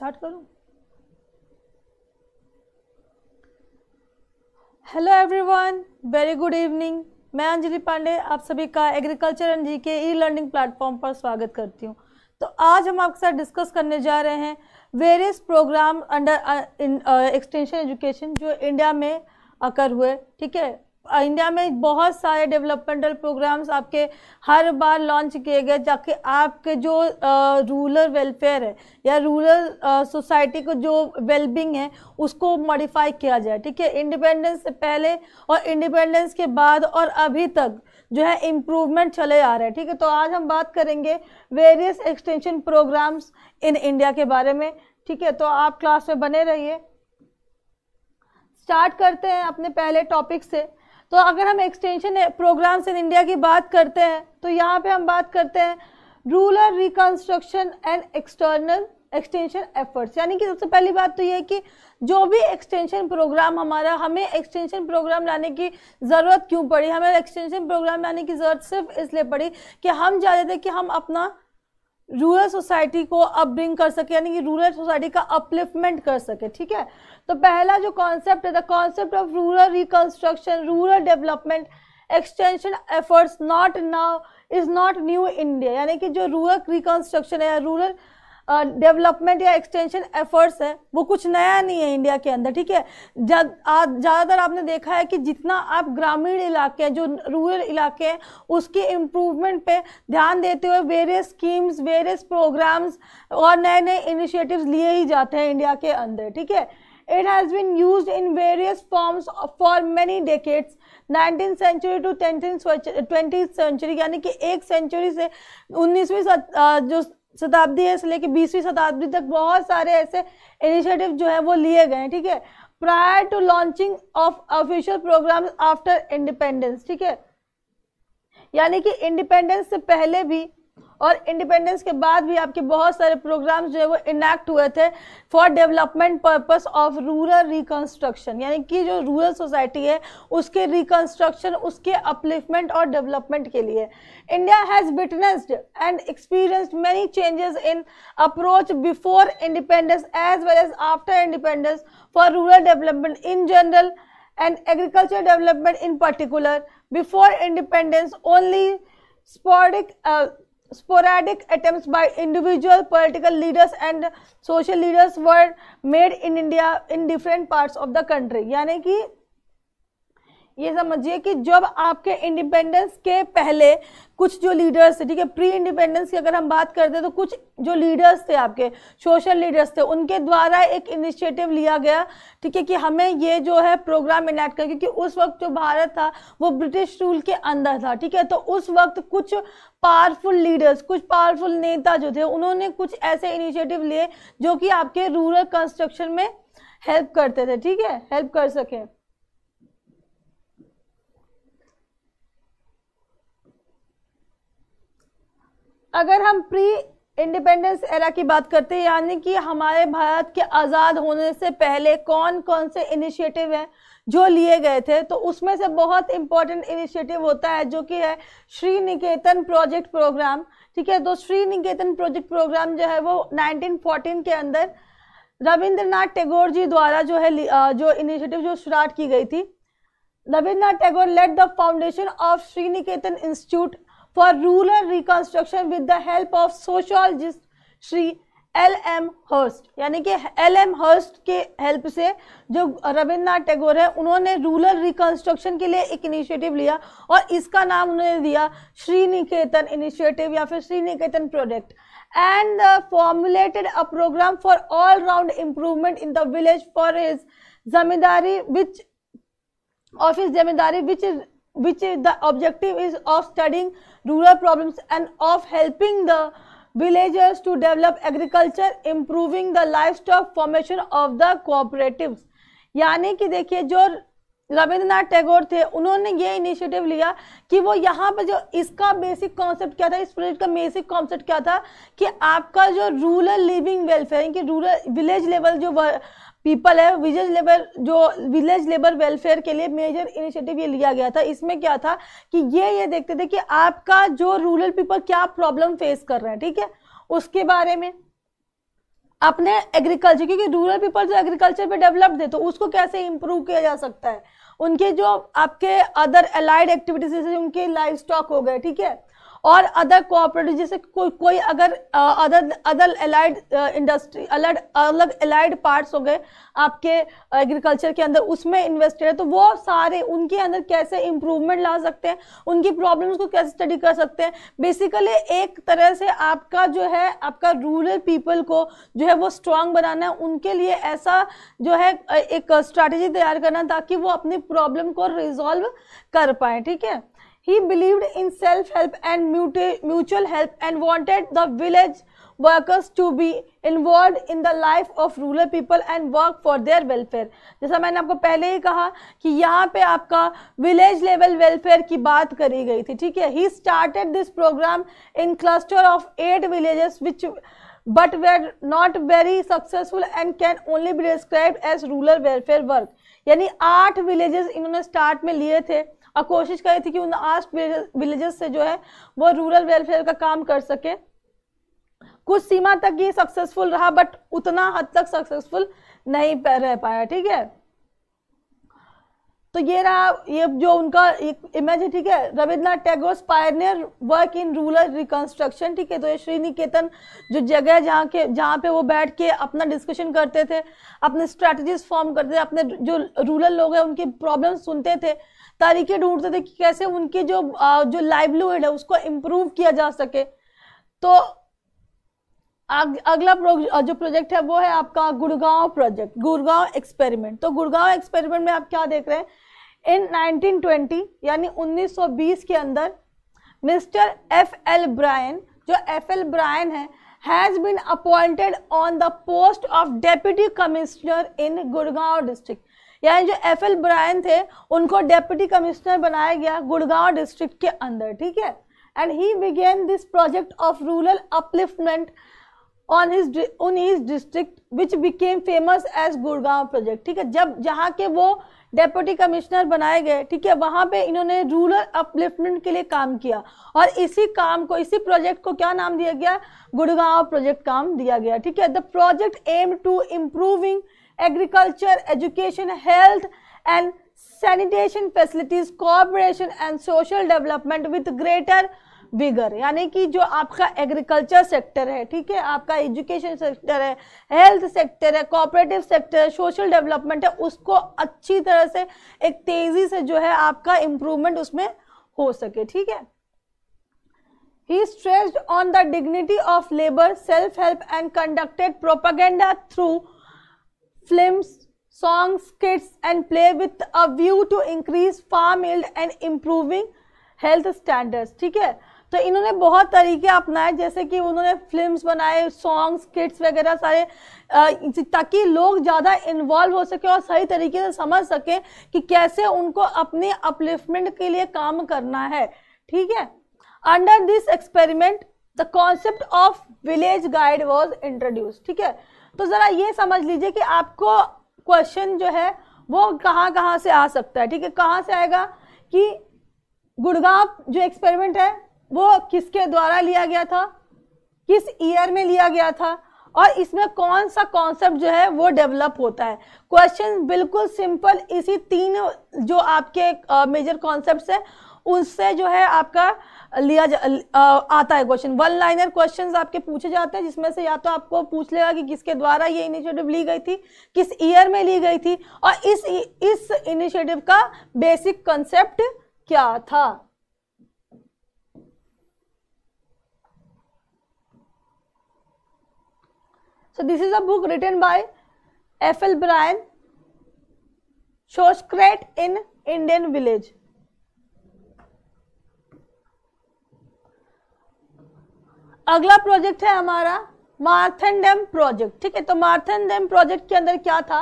Start करूं hello everyone very good evening मैं अंजलि पांडे आप सभी का एग्रीकल्चर एंड जी के ई लर्निंग प्लेटफॉर्म पर स्वागत करती हूं तो आज हम आपके साथ डिस्कस करने जा रहे हैं various program under extension education जो इंडिया में अकर हुए ठीक है इंडिया में बहुत सारे डेवलपमेंटल प्रोग्राम्स आपके हर बार लॉन्च किए गए ताकि आपके जो रूरल वेलफेयर है या रूरल सोसाइटी को जो वेलबिंग है उसको मॉडिफाई किया जाए ठीक है इंडिपेंडेंस से पहले और इंडिपेंडेंस के बाद और अभी तक जो है इम्प्रूवमेंट चले आ रहे हैं ठीक है तो आज हम बात करेंगे various extension programs in India के बारे में ठीक है तो आप क्लास में बने रहिए स्टार्ट करते हैं अपने पहले टॉपिक से तो अगर हम एक्सटेंशन प्रोग्राम्स इन इंडिया की बात करते हैं तो यहाँ पे हम बात करते हैं rural reconstruction and external extension efforts यानी कि सबसे पहली बात तो ये है कि जो भी एक्सटेंशन प्रोग्राम हमारा हमें एक्सटेंशन प्रोग्राम लाने की ज़रूरत क्यों पड़ी हमें एक्सटेंशन प्रोग्राम लाने की ज़रूरत सिर्फ इसलिए पड़ी कि हम चाहते थे कि हम अपना रूरल सोसाइटी को अपब्रिंग कर सके यानी कि रूरल सोसाइटी का अपलिफ्टमेंट कर सके ठीक है तो पहला जो कॉन्सेप्ट है the concept of rural reconstruction rural development extension efforts not now is not new India यानी कि जो रूरल रिकंस्ट्रक्शन है या रूरल डेवलपमेंट या एक्सटेंशन एफर्ट्स है वो कुछ नया नहीं है इंडिया के अंदर ठीक है ज़्यादातर आपने देखा है कि जितना आप ग्रामीण इलाके हैं जो रूरल इलाके हैं उसके इम्प्रूवमेंट पे ध्यान देते हुए वेरियस स्कीम्स वेरियस प्रोग्राम्स और नए नए इनिशिएटिव्स लिए ही जाते हैं इंडिया के अंदर ठीक है It has been used in various forms for many decades. 19th century to 10th twentieth century यानी कि एक सेंचुरी से उन्नीसवीं जो शताब्दी है से लेके 20वीं शताब्दी तक बहुत सारे ऐसे इनिशिएटिव जो है वो लिए गए ठीक है prior to launching of official program after independence ठीक है यानी कि इंडिपेंडेंस से पहले भी और इंडिपेंडेंस के बाद भी आपके बहुत सारे प्रोग्राम्स जो है वो इनैक्ट हुए थे for development purpose of rural reconstruction यानी कि जो रूरल सोसाइटी है उसके रिकन्स्ट्रक्शन उसके अपलिफ्टमेंट और डेवलपमेंट के लिए India has witnessed and experienced many changes in approach before independence as well as after independence for rural development in general and agriculture development in particular before independence only sporadic sporadic attempts by individual political leaders and social leaders were made in India in different parts of the country. यानी कि ये समझिए कि जब आपके independence के पहले कुछ जो लीडर्स थे ठीक है प्री इंडिपेंडेंस की अगर हम बात करते हैं तो कुछ जो लीडर्स थे आपके सोशल लीडर्स थे उनके द्वारा एक इनिशिएटिव लिया गया ठीक है कि हमें ये जो है प्रोग्राम इनेक्ट कर क्योंकि उस वक्त जो भारत था वो ब्रिटिश रूल के अंदर था ठीक है तो उस वक्त कुछ पावरफुल लीडर्स कुछ पावरफुल नेता जो थे उन्होंने कुछ ऐसे इनिशिएटिव लिए जो कि आपके रूरल कंस्ट्रक्शन में हेल्प करते थे ठीक है हेल्प कर सकें अगर हम प्री इंडिपेंडेंस एरा की बात करते हैं यानी कि हमारे भारत के आज़ाद होने से पहले कौन कौन से इनिशिएटिव हैं जो लिए गए थे तो उसमें से बहुत इम्पॉर्टेंट इनिशिएटिव होता है जो कि है श्री निकेतन प्रोजेक्ट प्रोग्राम ठीक है तो श्री निकेतन प्रोजेक्ट प्रोग्राम जो है वो 1914 के अंदर रविंद्रनाथ टैगोर जी द्वारा जो है जो इनिशिएटिव जो स्टार्ट की गई थी Rabindranath Tagore laid the foundation of Sri Niketan institute for rural reconstruction with the help of sociologist Shri Elmhirst यानी कि एल एम हर्स्ट के हेल्प से जो रविन्द्रनाथ टैगोर है उन्होंने रूरल रिकंस्ट्रक्शन के लिए एक इनिशिएटिव लिया और इसका नाम उन्होंने दिया श्री निकेतन इनिशिएटिव या फिर Sri Niketan project and formulated a program for all round improvement in the village for his zamindari which of his zamindari which which is the objective is of studying rural problems and of helping the villagers to develop agriculture improving the livestock formation of the cooperatives यानी कि देखिए जो रविंद्रनाथ टैगोर थे उन्होंने ये initiative लिया कि वो यहाँ पर जो इसका बेसिक कॉन्सेप्ट क्या था इस प्रोजेक्ट का बेसिक कॉन्सेप्ट क्या था कि आपका जो रूरल लिविंग वेलफेयर यानी कि रूरल विलेज लेवल जो पीपल है विलेज लेबर जो विलेज लेबर वेलफेयर के लिए मेजर इनिशिएटिव ये लिया गया था इसमें क्या था कि ये ये देखते थे कि आपका जो रूरल पीपल क्या प्रॉब्लम फेस कर रहा है ठीक है उसके बारे में अपने एग्रीकल्चर क्योंकि रूरल पीपल जो एग्रीकल्चर पे डेवलप्ड थे तो उसको कैसे इम्प्रूव किया जा सकता है उनके जो आपके अदर अलाइड एक्टिविटीज जैसे उनके लाइफ स्टॉक हो गए ठीक है और अदर कोऑपरेटिव जैसे को, कोई अगर अदर अदर एलाइड इंडस्ट्री अलग अलग एलाइड पार्ट्स हो गए आपके एग्रीकल्चर के अंदर उसमें इन्वेस्टेड है तो वो सारे उनके अंदर कैसे इम्प्रूवमेंट ला सकते हैं उनकी प्रॉब्लम्स को कैसे स्टडी कर सकते हैं बेसिकली एक तरह से आपका जो है आपका रूरल पीपल को जो है वो स्ट्रांग बनाना है उनके लिए ऐसा जो है एक स्ट्रैटेजी तैयार करना ताकि वो अपनी प्रॉब्लम को रिजॉल्व कर पाए ठीक है He believed in self-help and mutual help and wanted the village workers to be involve in the life of rural people and work for their welfare जैसा मैंने आपको पहले ही कहा कि यहाँ पे आपका विलेज लेवल वेलफेयर की बात करी गई थी ठीक है ही started this program in cluster of eight villages which but were not very successful and can only be describe as rural welfare work यानी आठ विलेजेस इन्होंने स्टार्ट में लिए थे और कोशिश करी थी कि उन आस्ट विलेजेस से जो है वो रूरल वेलफेयर का काम कर सके कुछ सीमा तक ये सक्सेसफुल रहा बट उतना हद तक सक्सेसफुल नहीं रह पाया ठीक है तो ये रहा ये जो उनका एक इमेज है ठीक है Rabindranath Tagore pioneer work in rural reconstruction ठीक है तो ये श्री निकेतन जो जगह है जहाँ के जहाँ पे वो बैठ के अपना डिस्कशन करते थे अपने स्ट्रेटजीज फॉर्म करते थे अपने जो रूरल लोग हैं उनकी प्रॉब्लम सुनते थे तरीके ढूंढते थे कि कैसे उनकी जो जो लाइवलीहुड है उसको इम्प्रूव किया जा सके तो अग, अगला प्रो, जो प्रोजेक्ट है वो है आपका गुड़गांव प्रोजेक्ट गुड़गांव एक्सपेरिमेंट तो गुड़गांव एक्सपेरिमेंट में आप क्या देख रहे हैं इन 1920 यानी 1920 के अंदर मिस्टर एफ एल ब्रायन जो एफ एल ब्रायन है has been appointed on the post of deputy commissioner in Gurgaon district यानी जो एफ एल ब्रायन थे उनको डेप्यूटी कमिश्नर बनाया गया गुड़गांव डिस्ट्रिक्ट के अंदर ठीक है and he began this project of rural upliftment on his own his district which became famous as Gurgaon project ठीक है जब जहाँ के वो डेप्यूटी कमिश्नर बनाए गए ठीक है वहाँ पे इन्होंने रूरल अपलिफ्टमेंट के लिए काम किया और इसी काम को इसी प्रोजेक्ट को क्या नाम दिया गया गुड़गांव प्रोजेक्ट काम दिया गया ठीक है the project aim to improving agriculture education health and sanitation facilities cooperation and social development with greater vigour यानी कि जो आपका एग्रीकल्चर सेक्टर है ठीक है आपका एजुकेशन सेक्टर है हेल्थ सेक्टर है कॉपरेटिव सेक्टर है सोशल डेवलपमेंट है उसको अच्छी तरह से एक तेजी से जो है आपका इम्प्रूवमेंट उसमें हो सके ठीक है he stressed on the dignity of labour self help and conducted propaganda through films, songs, skits and play with a view to increase farm yield and improving health standards. ठीक है तो इन्होंने बहुत तरीके अपनाए जैसे कि उन्होंने फिल्म्स बनाए सॉन्ग्स किट्स वगैरह सारे ताकि लोग ज़्यादा इन्वॉल्व हो सके और सही तरीके से समझ सकें कि कैसे उनको अपने अपलिफ्टमेंट के लिए काम करना है ठीक है under this experiment the concept of village guide was introduce ठीक है तो ज़रा ये समझ लीजिए कि आपको क्वेश्चन जो है वो कहाँ कहाँ से आ सकता है ठीक है कहाँ से आएगा कि गुड़गांव जो एक्सपेरिमेंट है वो किसके द्वारा लिया गया था किस ईयर में लिया गया था और इसमें कौन सा कॉन्सेप्ट जो है वो डेवलप होता है क्वेश्चन बिल्कुल सिंपल इसी तीन जो आपके मेजर कॉन्सेप्ट है उससे जो है आपका लिया जा, आता है क्वेश्चन वन लाइनर क्वेश्चन आपके पूछे जाते हैं जिसमें से या तो आपको पूछ लेगा कि किसके द्वारा ये इनिशिएटिव ली गई थी किस ईयर में ली गई थी और इस इस इनिशिएटिव का बेसिक कंसेप्ट क्या था this is is a book written by F. L. Bryan, Shortcrete in Indian Village. अगला प्रोजेक्ट है हमारा मार्थन डैम प्रोजेक्ट ठीक है तो मार्थन डैम प्रोजेक्ट के अंदर क्या था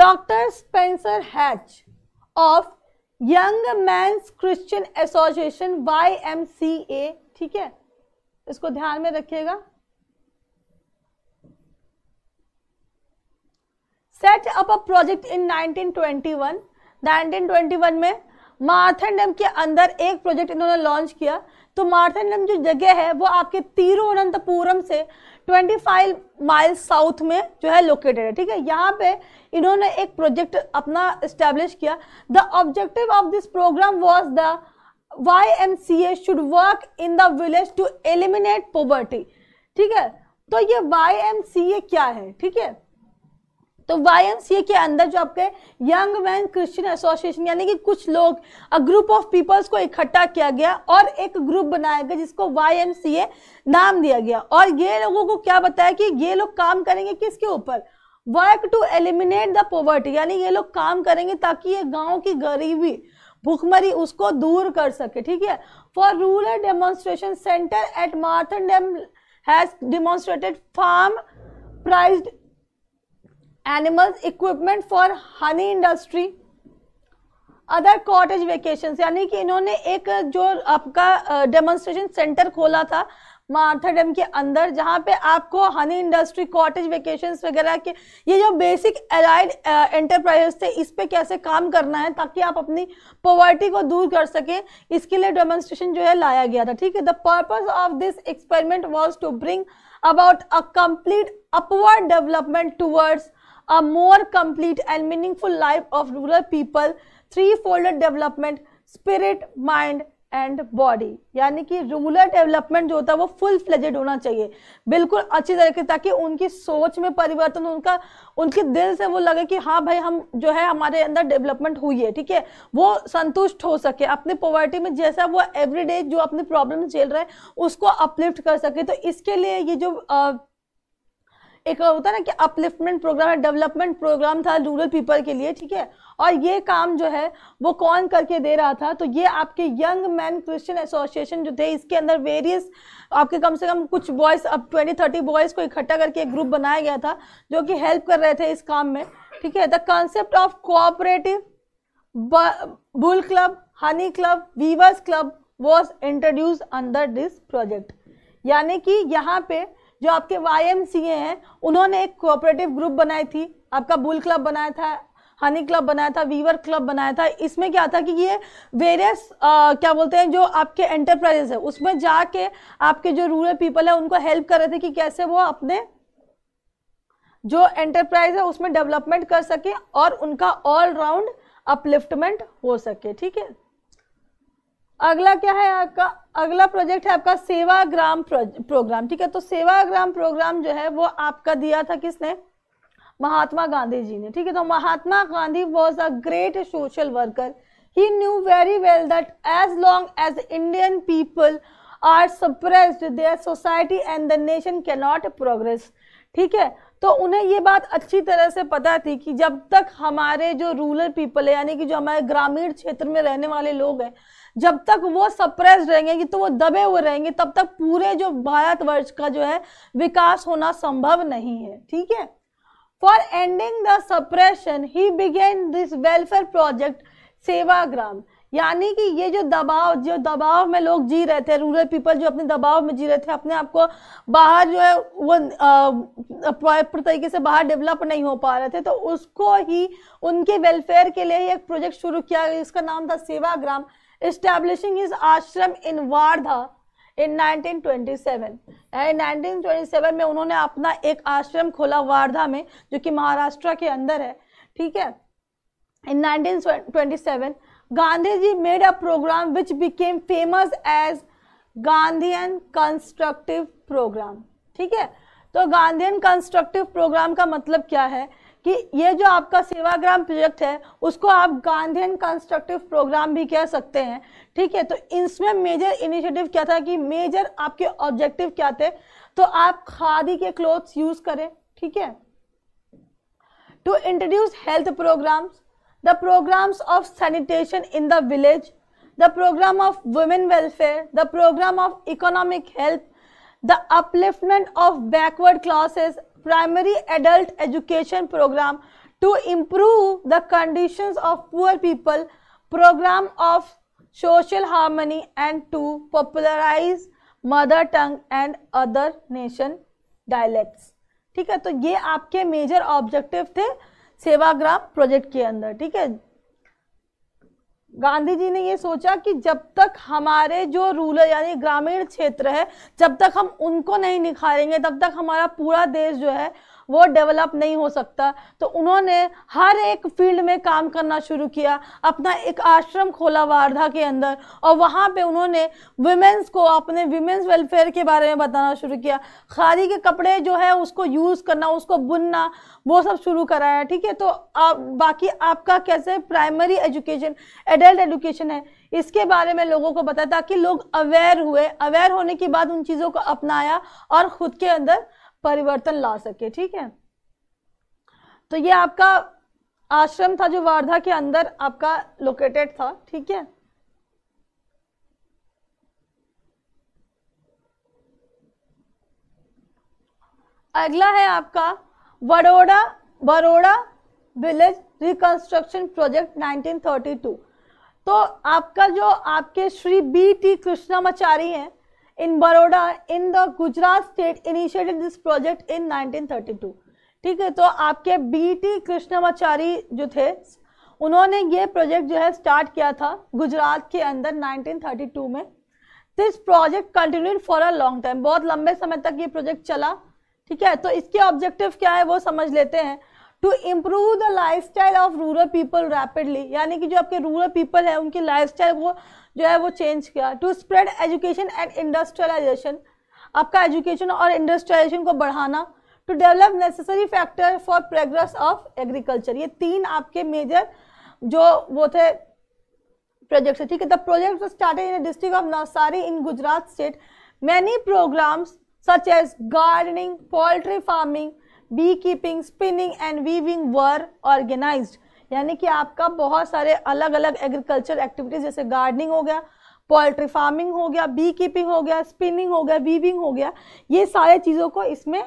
doctor Spencer Hatch of young men's Christian association Y M C A ठीक है इसको ध्यान में रखिएगा set up a project in 1921 1921 में मार्थन डैम के अंदर एक प्रोजेक्ट इन्होंने लॉन्च किया तो मार्थेंडम जो जगह है वो आपके तिरुवनंतपुरम से 25 माइल साउथ में जो है लोकेटेड है ठीक है यहाँ पे इन्होंने एक प्रोजेक्ट अपना इस्टेब्लिश किया the objective of this programme was the Y M C A should work in the village to eliminate poverty ठीक है तो ये वाई एम सी ए क्या है ठीक है तो वाई के अंदर जो आपके यंग मैन क्रिश्चियन एसोसिएशन यानी कि कुछ लोग अ ग्रुप ऑफ पीपल्स को इकट्ठा किया गया और एक ग्रुप बनाया गया जिसको वाई नाम दिया गया और ये लोगों को क्या बताया कि ये लोग काम करेंगे किसके ऊपर work to eliminate the poverty यानी ये लोग काम करेंगे ताकि ये गाँव की गरीबी भुखमरी उसको दूर कर सके ठीक है for rural demonstration centre at Marthandam has demonstrated farm prize animals equipment for honey industry other cottage vocation यानी कि इन्होंने एक जो आपका डेमोन्स्ट्रेशन सेंटर खोला था मार्था डैम के अंदर जहाँ पे आपको हनी इंडस्ट्री कॉटेज वेकेशन वगैरह के ये जो बेसिक एलाइड एंटरप्राइजेस थे इस पर कैसे काम करना है ताकि आप अपनी पॉवर्टी को दूर कर सकें इसके लिए डेमोन्स्ट्रेशन जो है लाया गया था ठीक है the purpose of this experiment was to bring about a complete upward development towards a more complete and meaningful life of rural people folded development spirit mind and body यानी कि रूरल डेवलपमेंट जो होता है वो full fledged होना चाहिए बिल्कुल अच्छी तरीके ताकि उनकी सोच में परिवर्तन उनका उनके दिल से वो लगे कि हाँ भाई हम जो है हमारे अंदर डेवलपमेंट हुई है ठीक है वो संतुष्ट हो सके अपने पॉवर्टी में जैसा वो एवरीडे जो अपनी प्रॉब्लम झेल रहे हैं उसको अपलिफ्ट कर सके तो इसके लिए ये जो आ, एक होता है ना कि अपलिफ्टमेंट प्रोग्राम है डेवलपमेंट प्रोग्राम था रूरल पीपल के लिए ठीक है और ये काम जो है वो कौन करके दे रहा था तो ये आपके यंग मैन क्रिश्चियन एसोसिएशन जो थे इसके अंदर वेरियस आपके कम से कम कुछ बॉयज़ अब ट्वेंटी थर्टी बॉयज़ को इकट्ठा करके एक ग्रुप बनाया गया था जो कि हेल्प कर रहे थे इस काम में ठीक है the concept of cooperative bull club honey club weavers club was introduce under this project यानी कि यहाँ पे जो आपके वाई हैं उन्होंने एक कोऑपरेटिव ग्रुप बनाई थी आपका बुल क्लब बनाया था हनी क्लब बनाया था वीवर क्लब बनाया था इसमें क्या था कि ये वेरियस क्या बोलते हैं जो आपके एंटरप्राइजेस है उसमें जाके आपके जो रूरल पीपल है उनको हेल्प कर रहे थे कि कैसे वो अपने जो एंटरप्राइज है उसमें डेवलपमेंट कर सके और उनका ऑलराउंड अपलिफ्टमेंट हो सके ठीक है अगला क्या है आपका अगला प्रोजेक्ट है आपका सेवाग्राम प्रोग्राम ठीक है तो सेवाग्राम प्रोग्राम जो है वो आपका दिया था किसने महात्मा गांधी जी ने ठीक है तो Mahatma Gandhi was a great social worker he knew very well that as long as Indian people are suppress their society and the nation can not progress ठीक है तो उन्हें ये बात अच्छी तरह से पता थी कि जब तक हमारे जो रूरल पीपल है यानी कि जो हमारे ग्रामीण क्षेत्र में रहने वाले लोग हैं जब तक वो सप्रेस रहेंगे तो वो दबे हुए रहेंगे तब तक पूरे जो भारतवर्ष का जो है विकास होना संभव नहीं है ठीक है for ending the suppression he began this welfare project Sevagram यानी कि ये जो दबाव जो दबाव में लोग जी रहे थे रूरल पीपल जो अपने दबाव में जी रहे थे अपने आप को बाहर जो है वो प्रॉपर तरीके से बाहर डेवलप नहीं हो पा रहे थे तो उसको ही उनके वेलफेयर के लिए ही एक प्रोजेक्ट शुरू किया गया इसका नाम था Sevagram establishing his ashram in Vardha in 1927 and 1927 में उन्होंने अपना एक आश्रम खोला वारधा में जो कि महाराष्ट्र के अंदर है ठीक है in 1927 Gandhi ji made a programme which became famous as Gandhian constructive programme ठीक है तो गांधीन कंस्ट्रक्टिव प्रोग्राम का मतलब क्या है कि ये जो आपका सेवाग्राम प्रोजेक्ट है उसको आप गांधीन कंस्ट्रक्टिव प्रोग्राम भी कह सकते हैं ठीक है तो इसमें मेजर इनिशिएटिव क्या था कि मेजर आपके ऑब्जेक्टिव क्या थे तो आप खादी के क्लोथ्स यूज करें ठीक है to introduce health programmes the programmes of sanitation in the village the programme of women welfare the programme of economic health the upliftment of backward classes primary adult education program to improve the conditions of poor people program of social harmony and to popularize mother tongue and other nation dialects ठीक है तो ये आपके major objective थे Sevagram project के अंदर ठीक है गांधी जी ने ये सोचा कि जब तक हमारे जो रूरल यानी ग्रामीण क्षेत्र है जब तक हम उनको नहीं निखारेंगे तब तक हमारा पूरा देश जो है वो डेवलप नहीं हो सकता तो उन्होंने हर एक फील्ड में काम करना शुरू किया अपना एक आश्रम खोला वारधा के अंदर और वहाँ पे उन्होंने वुमेंस को अपने वुमेंस वेलफेयर के बारे में बताना शुरू किया खादी के कपड़े जो है उसको यूज़ करना उसको बुनना वो सब शुरू कराया ठीक है तो आप बाकी आपका कैसे प्राइमरी एजुकेशन एडल्ट एजुकेशन है इसके बारे में लोगों को बताया ताकि लोग अवेयर हुए अवेयर होने के बाद उन चीज़ों को अपनाया और ख़ुद के अंदर परिवर्तन ला सके ठीक है तो ये आपका आश्रम था जो वार्धा के अंदर आपका लोकेटेड था ठीक है अगला है आपका Baroda Baroda village reconstruction project 1932 तो आपका जो आपके श्री बी टी कृष्णामाचारी हैं in Baroda in the Gujarat state initiated this project in 1932 ठीक है तो आपके बीटी कृष्णमाचारी जो थे उन्होंने ये प्रोजेक्ट जो है स्टार्ट किया था गुजरात के अंदर 1932 में this project continued for a long time बहुत लंबे समय तक ये प्रोजेक्ट चला ठीक है तो इसके ऑब्जेक्टिव क्या है वो समझ लेते हैं to improve the life style of rural people rapidly यानी कि जो आपके रूरल पीपल है उनकी लाइफ स्टाइल को जो है वो चेंज किया to spread education and industrialisation आपका एजुकेशन और इंडस्ट्रियलाइजेशन को बढ़ाना to develop necessary factor for progress of agriculture ये तीन आपके मेजर जो वो थे प्रोजेक्ट ठीक है the project started in district of Navsari in Gujarat state many programmes as gardening poultry farming bee keeping spinning and weaving were organised यानी कि आपका बहुत सारे अलग अलग एग्रीकल्चर एक्टिविटीज जैसे गार्डनिंग हो गया पोल्ट्री फार्मिंग हो गया बी कीपिंग हो गया स्पिनिंग हो गया वीविंग हो गया ये सारे चीज़ों को इसमें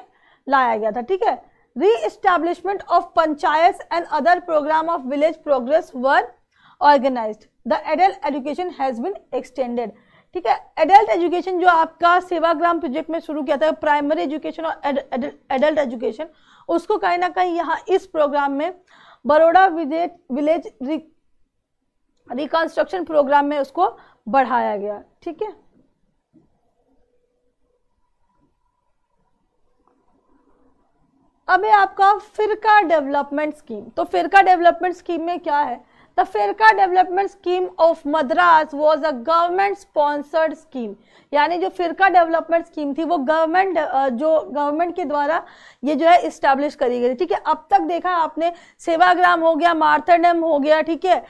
लाया गया था ठीक है reestablishment of panchayat and other programme of village progress were organise the adult education has been extended ठीक है एडल्ट एजुकेशन जो आपका सेवाग्राम प्रोजेक्ट में शुरू किया था प्राइमरी एजुकेशन और एडल्ट एजुकेशन उसको कहीं ना कहीं यहाँ इस प्रोग्राम में Baroda village village reconstruction programme में उसको बढ़ाया गया ठीक है अब है आपका फिरका डेवलपमेंट स्कीम तो फिरका डेवलपमेंट स्कीम में क्या है the firka development scheme of Madras was a government sponsored scheme यानी जो फिरका डेवलपमेंट स्कीम थी वो गवर्नमेंट जो गवर्नमेंट के द्वारा ये जो है इस्टेब्लिश करी गई ठीक है अब तक देखा आपने सेवाग्राम हो गया मार्थाडम हो गया ठीक है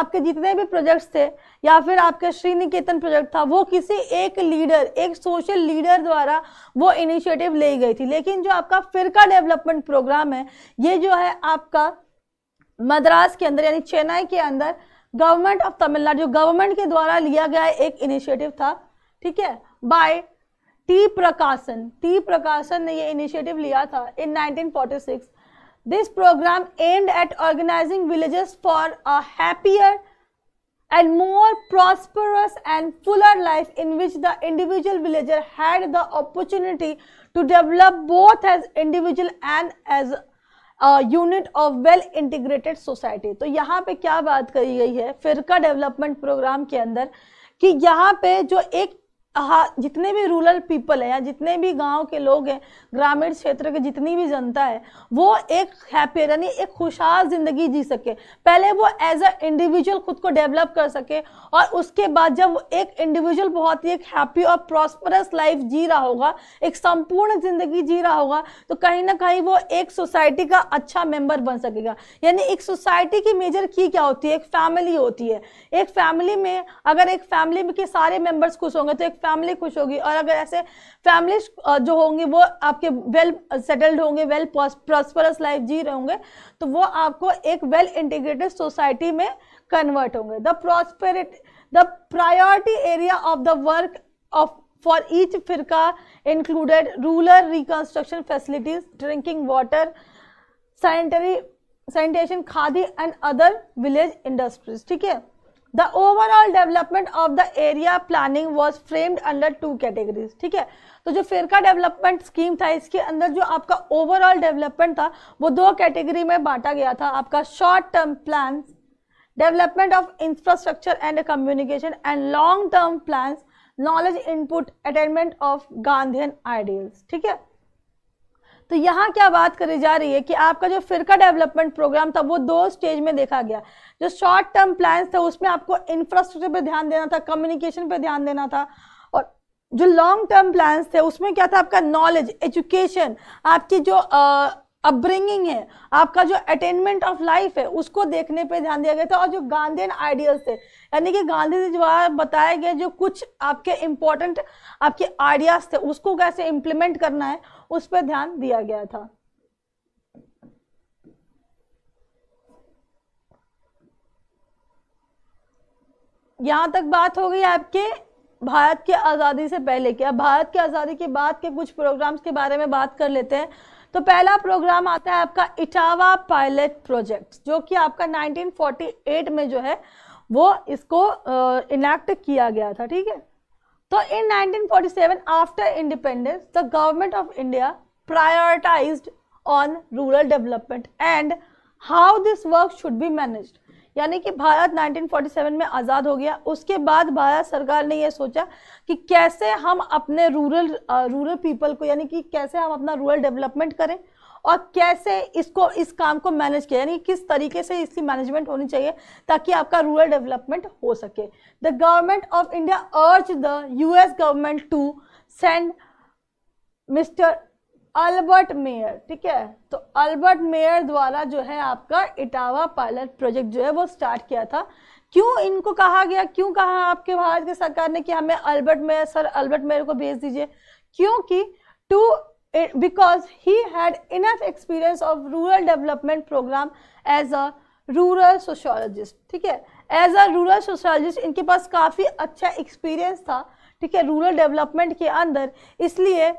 आपके जितने भी प्रोजेक्ट्स थे या फिर आपके श्रीनिकेतन प्रोजेक्ट था वो किसी एक लीडर एक सोशल लीडर द्वारा वो इनिशिएटिव ली गई थी लेकिन जो आपका फिरका डेवलपमेंट प्रोग्राम है ये जो है आपका मद्रास के अंदर यानी चेन्नई के अंदर गवर्नमेंट ऑफ तमिलनाडु जो गवर्नमेंट के द्वारा लिया गया एक इनिशिएटिव था ठीक है बाय टी प्रकाशन टी प्रकाशन ने ये इनिशिएटिव लिया था in 1946 this programme aimed at organising villages for a happier and more prosperous and fuller life in which the individual villager had the opportunity to develop both as individual and as unit of well integrated society तो यहाँ पे क्या बात कही गई है फिरका development programme के अंदर कि यहाँ पे जो एक हाँ जितने भी रूरल पीपल है या जितने भी गांव के लोग हैं ग्रामीण क्षेत्र के जितनी भी जनता है वो एक हैप्पी यानी एक खुशहाल ज़िंदगी जी सके पहले वो एज अ इंडिविजुअल खुद को डेवलप कर सके और उसके बाद जब एक इंडिविजुअल बहुत ही एक हैप्पी और प्रॉस्परस लाइफ जी रहा होगा एक संपूर्ण ज़िंदगी जी रहा होगा तो कहीं ना कहीं वो एक सोसाइटी का अच्छा मेम्बर बन सकेगा यानी एक सोसाइटी की मेजर की क्या होती है एक फैमिली होती है एक फैमिली में अगर एक फैमिली के सारे मेम्बर्स खुश होंगे तो एक फैमिली खुश होगी और अगर ऐसे फैमिली जो होंगे वो आपके वेल सेटल्ड होंगे वेल प्रॉस्परस लाइफ जी रहे होंगे तो वो आपको एक वेल इंटीग्रेटेड सोसाइटी में कन्वर्ट होंगे the prosperity the priority area of the work of for each फिर included rural reconstruction facilities drinking water sanitary sanitation khadi and other village industries ठीक है the overall development of the area planning was framed under two categories ठीक है तो जो फिर का development scheme था इसके अंदर जो आपका ओवरऑल डेवलपमेंट था वो दो कैटेगरी में बांटा गया था आपका short term plan development of infrastructure and communication and long term plan knowledge input attainment of Gandhi ideals ठीक है तो यहाँ क्या बात करी जा रही है कि आपका जो फिरका डेवलपमेंट प्रोग्राम था वो दो स्टेज में देखा गया जो शॉर्ट टर्म प्लान्स थे उसमें आपको इंफ्रास्ट्रक्चर पर ध्यान देना था कम्युनिकेशन पर ध्यान देना था और जो लॉन्ग टर्म प्लान्स थे उसमें क्या था आपका नॉलेज एजुकेशन आपकी जो अपब्रिंगिंग है आपका जो अटेनमेंट ऑफ लाइफ है उसको देखने पे ध्यान दिया गया था और जो गांधीन आइडियल्स थे यानी कि गांधी जी द्वारा बताए गए जो कुछ आपके इम्पोर्टेंट आपके आइडियाज़ थे उसको कैसे इम्प्लीमेंट करना है उस पर ध्यान दिया गया था यहां तक बात हो गई आपके भारत की आज़ादी से पहले की अब भारत की आज़ादी के बाद के कुछ प्रोग्राम्स के बारे में बात कर लेते हैं तो पहला प्रोग्राम आता है आपका इटावा पायलट प्रोजेक्ट जो कि आपका 1948 में जो है वो इसको इनेक्ट किया गया था ठीक है तो in 1947 after independence the government of India prioritised on rural development and how this work should be managed यानी कि भारत 1947 में आज़ाद हो गया उसके बाद भारत सरकार ने यह सोचा कि कैसे हम अपने रूरल रूरल पीपल को यानी कि कैसे हम अपना रूरल डेवलपमेंट करें और कैसे इसको इस काम को मैनेज किया यानी किस तरीके से इसकी मैनेजमेंट होनी चाहिए ताकि आपका रूरल डेवलपमेंट हो सके the government of India urge the US government to send mister Albert Mayer ठीक है तो अल्बर्ट मेयर द्वारा जो है आपका इटावा पायलट प्रोजेक्ट जो है वो स्टार्ट किया था क्यों इनको कहा गया क्यों कहा आपके भारत की सरकार ने कि हमें Albert Mayer sir Albert Mayer को भेज दीजिए क्योंकि to because he had enough experience of rural development programme as a rural sociologist ठीक है एज अ रूरल सोशोलॉजिस्ट इनके पास काफ़ी अच्छा एक्सपीरियंस था ठीक है रूरल डेवलपमेंट के अंदर इसलिए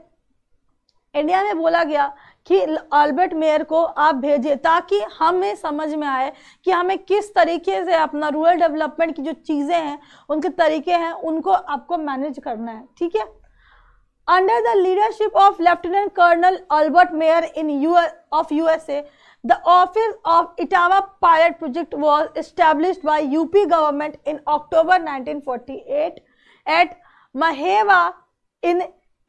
इंडिया में बोला गया कि अल्बर्ट मेयर को आप भेजें ताकि हमें समझ में आए कि हमें किस तरीके से अपना रूरल डेवलपमेंट की जो चीज़ें हैं उनके तरीके हैं उनको आपको मैनेज करना है ठीक है Under the leadership of Lieutenant Colonel Albert Mayer in US, of USA, the office of Itawa Pilot Project was established by UP government in October 1948 at Mahewa in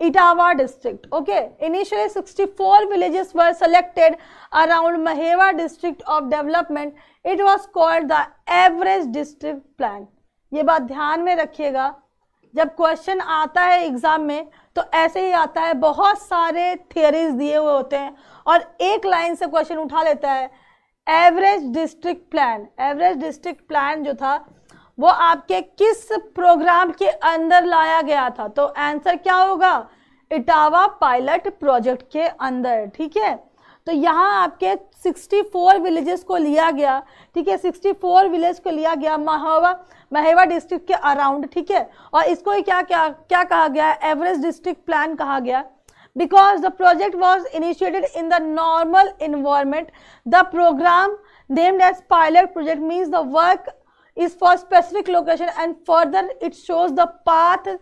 Itawa district. Okay, initially 64 villages were selected around Mahewa district of development. It was called the average district plan. ये बात ध्यान में रखिएगा जब question आता है exam में तो ऐसे ही आता है बहुत सारे थियोरीज दिए हुए होते हैं और एक लाइन से क्वेश्चन उठा लेता है average district plan average district plan जो था वो आपके किस प्रोग्राम के अंदर लाया गया था तो आंसर क्या होगा इटावा पायलट प्रोजेक्ट के अंदर ठीक है तो यहाँ आपके 64 विलेजेस को लिया गया ठीक है 64 विलेज को लिया गया महावा महेवा डिस्ट्रिक्ट के अराउंड ठीक है और इसको क्या क्या क्या कहा गया एवरेज डिस्ट्रिक्ट प्लान कहा गया because the project was initiated in the normal environment the programme named as pilot project means the work is for specific location and further it shows the path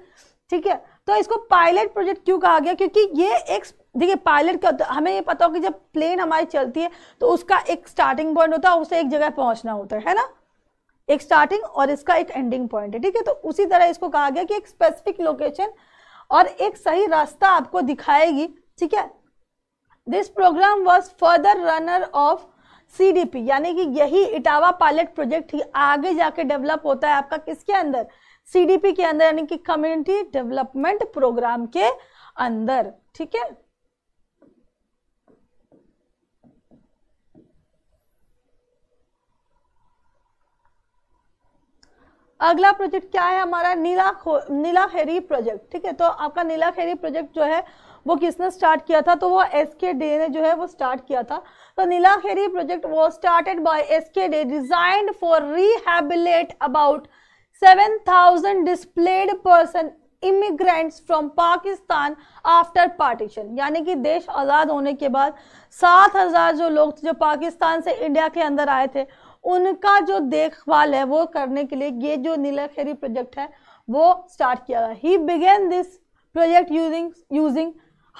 ठीक है तो इसको pilot project क्यों कहा गया क्योंकि ये एक देखिए पायलट का तो हमें ये पता हो कि जब प्लेन हमारी चलती है तो उसका एक स्टार्टिंग पॉइंट होता है उसे एक जगह पहुंचना होता है ना एक स्टार्टिंग और इसका एक एंडिंग पॉइंट है ठीक है तो उसी तरह इसको कहा गया कि एक स्पेसिफिक लोकेशन और एक सही रास्ता आपको दिखाएगी ठीक है this programme was further runner of C यानी कि यही इटावा पायलट प्रोजेक्ट ही आगे जाके डेवलप होता है आपका किसके अंदर सी के अंदर यानी कि कम्युनिटी डेवलपमेंट प्रोग्राम के अंदर ठीक है अगला प्रोजेक्ट क्या है हमारा नीला नीला खेरी प्रोजेक्ट ठीक है तो आपका नीला खेरी प्रोजेक्ट जो है वो किसने स्टार्ट किया था तो वो एस के डे ने जो है वो स्टार्ट किया था तो नीला खेरी प्रोजेक्ट वो started by S K Dey design for rehabilitate about seven thousand displaced person immigrants from Pakistan after partition यानी कि देश आज़ाद होने के बाद सात हज़ार जो लोग जो पाकिस्तान से इंडिया के अंदर आए थे उनका जो देखभाल है वो करने के लिए ये जो नीलाखेरी प्रोजेक्ट है वो स्टार्ट किया गया he began this project using using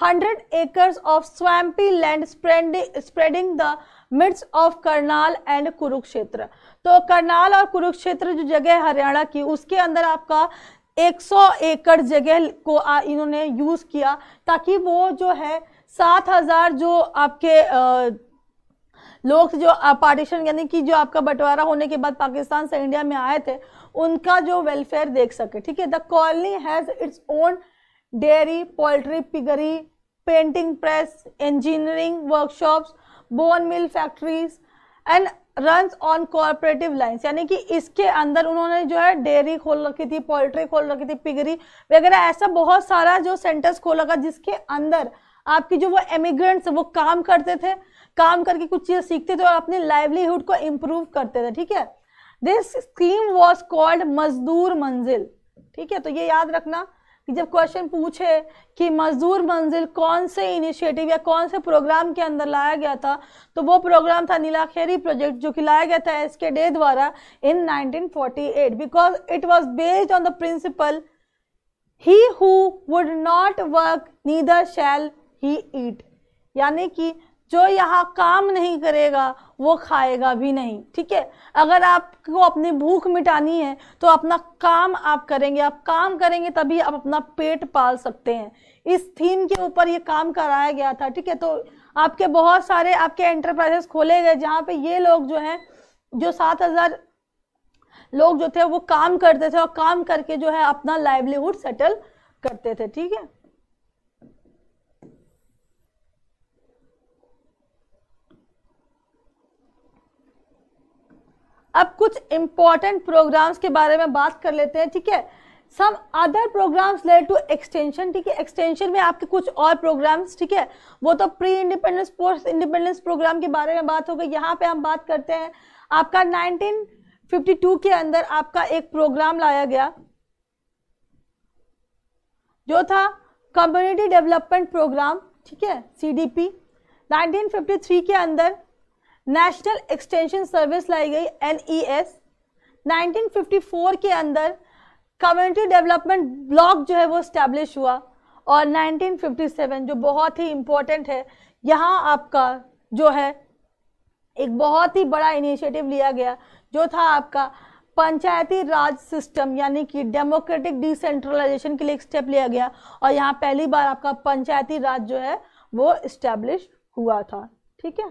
hundred acres of swampy land spreading the midst of Karnal and Kurukshetra तो करनाल और कुरुक्षेत्र जो जगह है हरियाणा की उसके अंदर आपका 100 एकड़ जगह को इन्होंने यूज़ किया ताकि वो जो है 7000 जो आपके लोग जो पार्टीशन यानी कि जो आपका बंटवारा होने के बाद पाकिस्तान से इंडिया में आए थे उनका जो वेलफेयर देख सके ठीक है the colony has its own dairy poultry piggery painting press engineering workshops bone mill factories and run on cooperative lines यानी कि इसके अंदर उन्होंने जो है डेयरी खोल रखी थी पोल्ट्री खोल रखी थी पिगरी वगैरह ऐसा बहुत सारा जो सेंटर्स खोल रखा जिसके अंदर आपकी जो वो एमिग्रेंट्स वो काम करते थे काम करके कुछ चीज़ें सीखते थे और अपने लाइवलीहुड को इम्प्रूव करते थे ठीक है दिस स्कीम वॉज कॉल्ड मजदूर मंजिल ठीक है तो ये याद रखना कि जब क्वेश्चन पूछे कि मजदूर मंजिल कौन से इनिशिएटिव या कौन से प्रोग्राम के अंदर लाया गया था तो वो प्रोग्राम था नीलाखेरी प्रोजेक्ट जो कि लाया गया था एस के डे द्वारा in 1948 because it was based on the principle he who would not work neither shall he eat यानी कि जो यहाँ काम नहीं करेगा वो खाएगा भी नहीं ठीक है अगर आपको अपनी भूख मिटानी है तो अपना काम आप करेंगे आप काम करेंगे तभी आप अपना पेट पाल सकते हैं इस थीम के ऊपर ये काम कराया गया था ठीक है तो आपके बहुत सारे आपके एंटरप्राइजेस खोले गए जहाँ पे ये लोग जो हैं जो सात हज़ार लोग जो थे वो काम करते थे और काम करके जो है अपना लाइवलीहुड सेटल करते थे ठीक है अब कुछ इंपॉर्टेंट प्रोग्राम्स के बारे में बात कर लेते हैं ठीक है some other programmes led to extension ठीक है एक्सटेंशन में आपके कुछ और प्रोग्राम्स ठीक है वो तो pre independence post independence programme के बारे में बात हो गई यहाँ पे हम बात करते हैं आपका 1952 के अंदर आपका एक प्रोग्राम लाया गया जो था कम्युनिटी डेवलपमेंट प्रोग्राम ठीक है सीडीपी 1953 के अंदर नेशनल एक्सटेंशन सर्विस लाई गई एन e 1954 के अंदर कम्युनिटी डेवलपमेंट ब्लॉक जो है वो इस्टेब्लिश हुआ और 1957 जो बहुत ही इम्पोर्टेंट है यहाँ आपका जो है एक बहुत ही बड़ा इनिशिएटिव लिया गया जो था आपका पंचायती राज सिस्टम यानी कि डेमोक्रेटिक डिसेंट्रलाइजेशन के लिए एक स्टेप लिया गया और यहाँ पहली बार आपका पंचायती राज जो है वो इस्टेब्लिश हुआ था ठीक है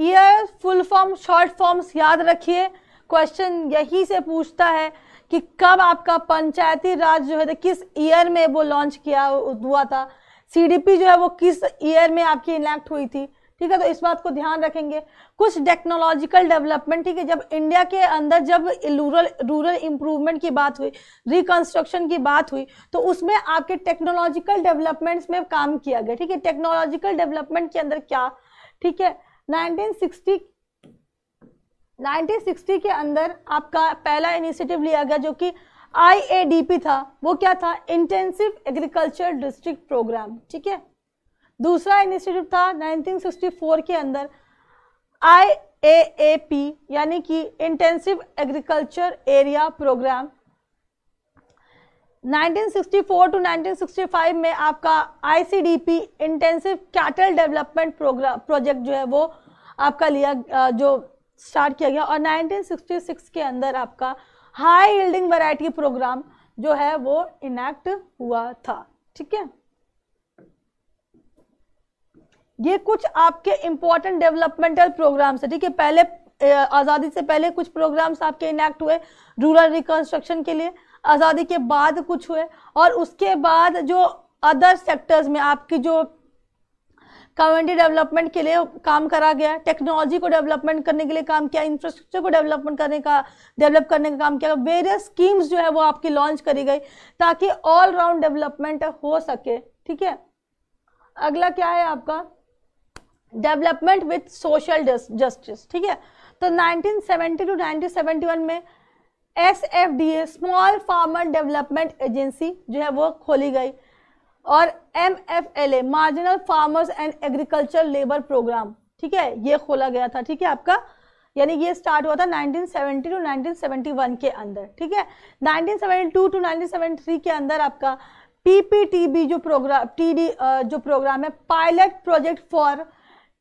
year full form short forms याद रखिए क्वेश्चन यही से पूछता है कि कब आपका पंचायती राज जो है तो किस ईयर में वो लॉन्च किया हुआ था सीडीपी जो है वो किस ईयर में आपकी इनैक्ट हुई थी ठीक है तो इस बात को ध्यान रखेंगे कुछ टेक्नोलॉजिकल डेवलपमेंट ठीक है जब इंडिया के अंदर जब रूरल रूरल इम्प्रूवमेंट की बात हुई रिकंस्ट्रक्शन की बात हुई तो उसमें आपके टेक्नोलॉजिकल डेवलपमेंट्स में काम किया गया ठीक है टेक्नोलॉजिकल डेवलपमेंट के अंदर क्या ठीक है 1960 के अंदर आपका पहला इनिशिएटिव लिया गया जो कि आईएडीपी था वो क्या था इंटेंसिव एग्रीकल्चर डिस्ट्रिक्ट प्रोग्राम ठीक है दूसरा इनिशिएटिव था 1964 के अंदर आई ए ए पी यानी कि intensive agriculture area programme 1964 to 1965 में आपका ICDP intensive cattle development programme project जो है वो आपका लिया जो स्टार्ट किया गया और 1966 के अंदर आपका हाई यील्डिंग वैरायटी प्रोग्राम जो है वो इनैक्ट हुआ था ठीक है ये कुछ आपके इम्पोर्टेंट डेवलपमेंटल प्रोग्राम्स है ठीक है पहले आज़ादी से पहले कुछ प्रोग्राम्स आपके इनैक्ट हुए रूरल रिकन्स्ट्रक्शन के लिए आज़ादी के बाद कुछ हुए और उसके बाद जो अदर सेक्टर्स में आपकी जो कम्युनिटी डेवलपमेंट के लिए काम करा गया टेक्नोलॉजी को डेवलपमेंट करने के लिए काम किया इंफ्रास्ट्रक्चर को डेवलपमेंट करने का डेवलप करने का काम किया वेरियस स्कीम्स जो है वो आपकी लॉन्च करी गई ताकि ऑल राउंड डेवलपमेंट हो सके ठीक है अगला क्या है आपका डेवलपमेंट विथ सोशल जस्टिस ठीक है तो 1970 टू वन में S F D A small farmer development agency जो है वो खोली गई और M F L A marginal farmers and agriculture labour programme ठीक है ये खोला गया था ठीक है आपका यानी ये स्टार्ट हुआ था 1970 टू 1971 के अंदर ठीक है 1972 टू 1973 के अंदर आपका पीपीटीबी जो प्रोग्राम टीडी जो प्रोग्राम है pilot project for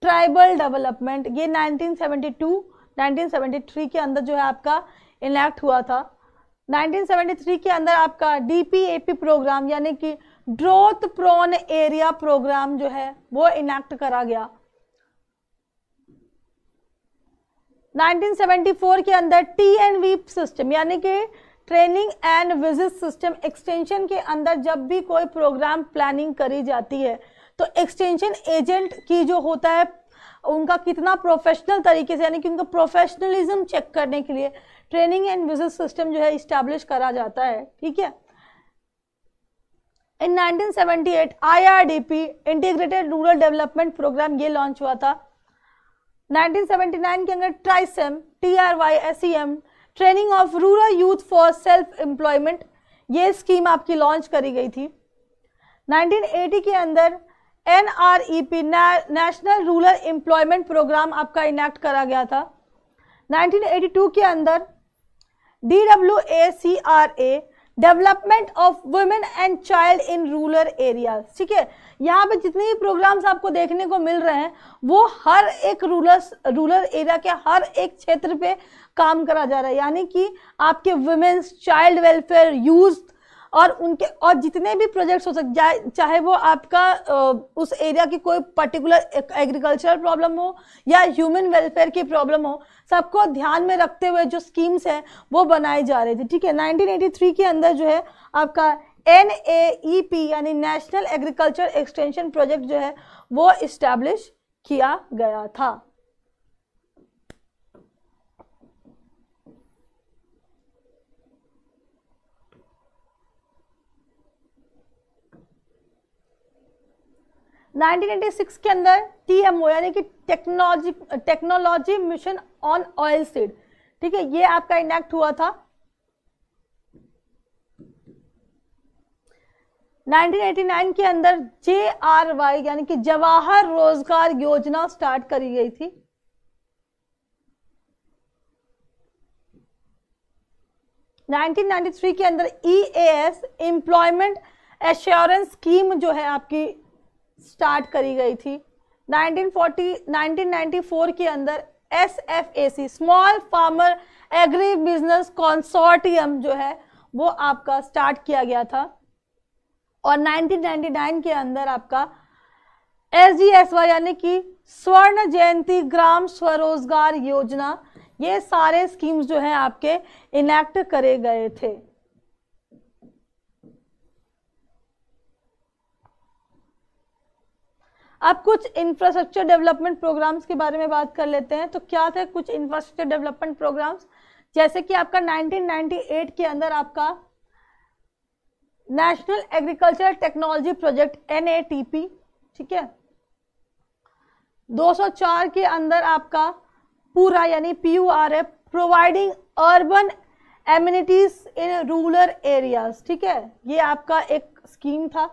tribal development ये 1972 1973 के अंदर जो है आपका इनैक्ट हुआ था 1973 के अंदर आपका डी प्रोग्राम यानी कि ड्रोथ प्रोन एरिया प्रोग्राम जो है वो इनैक्ट करा गया 1974 के अंदर टी एंड वी सिस्टम यानी कि training and visit system extension के अंदर जब भी कोई प्रोग्राम प्लानिंग करी जाती है तो एक्सटेंशन एजेंट की जो होता है उनका कितना प्रोफेशनल तरीके से यानी कि उनका प्रोफेशनलिज्म चेक करने के लिए ट्रेनिंग एंड विजिट सिस्टम जो है इस्टेब्लिश करा जाता है ठीक है in 1978 IRDP integrated rural development programme ये लॉन्च हुआ था 1979 के अंदर TRYSEM T R Y S E M training of rural youth for self employment ये स्कीम आपकी लॉन्च करी गई थी 1980 के अंदर N R E P national rural employment programme आपका इनेक्ट करा गया था 1982 के अंदर D W A C R A development of women and child in rural areas ठीक है यहाँ पे जितने भी प्रोग्राम्स आपको देखने को मिल रहे हैं वो हर एक रूरल रूरल एरिया के हर एक क्षेत्र पे काम करा जा रहा है यानी कि आपके वुमेन्स चाइल्ड वेलफेयर यूथ और उनके और जितने भी प्रोजेक्ट्स हो सकते चाहे वो आपका उस एरिया की कोई पर्टिकुलर एग्रीकल्चरल प्रॉब्लम हो या ह्यूमन वेलफेयर की प्रॉब्लम हो सबको ध्यान में रखते हुए जो स्कीम्स हैं वो बनाई जा रही थी ठीक है 1983 के अंदर जो है आपका एन e यानी नेशनल एग्रीकल्चर एक्सटेंशन प्रोजेक्ट जो है वो इस्टेब्लिश किया गया था नाइनटीन एटी सिक्स के अंदर टीएमओ यानी कि technology technology mission on oil seed ठीक है ये आपका इनेक्ट हुआ था 1989 के अंदर जे आर वाई यानी कि जवाहर रोजगार योजना स्टार्ट करी गई थी नाइनटीन नाइनटी थ्री के अंदर E S employment assurance scheme जो है आपकी स्टार्ट करी गई थी 1940 1994 के अंदर S F A C small farmer agree agribusiness consortium जो है वो आपका स्टार्ट किया गया था और 1999 के अंदर आपका एस जी एस वाई यानी कि स्वर्ण जयंती ग्राम स्वरोजगार योजना ये सारे स्कीम्स जो है आपके इनेक्ट करे गए थे अब कुछ इंफ्रास्ट्रक्चर डेवलपमेंट प्रोग्राम्स के बारे में बात कर लेते हैं तो क्या थे कुछ इंफ्रास्ट्रक्चर डेवलपमेंट प्रोग्राम्स जैसे कि आपका 1998 के अंदर आपका national agriculture technology project N ठीक है 204 के अंदर आपका पूरा यानी P U R F providing urban amenities in rural areas ठीक है ये आपका एक स्कीम था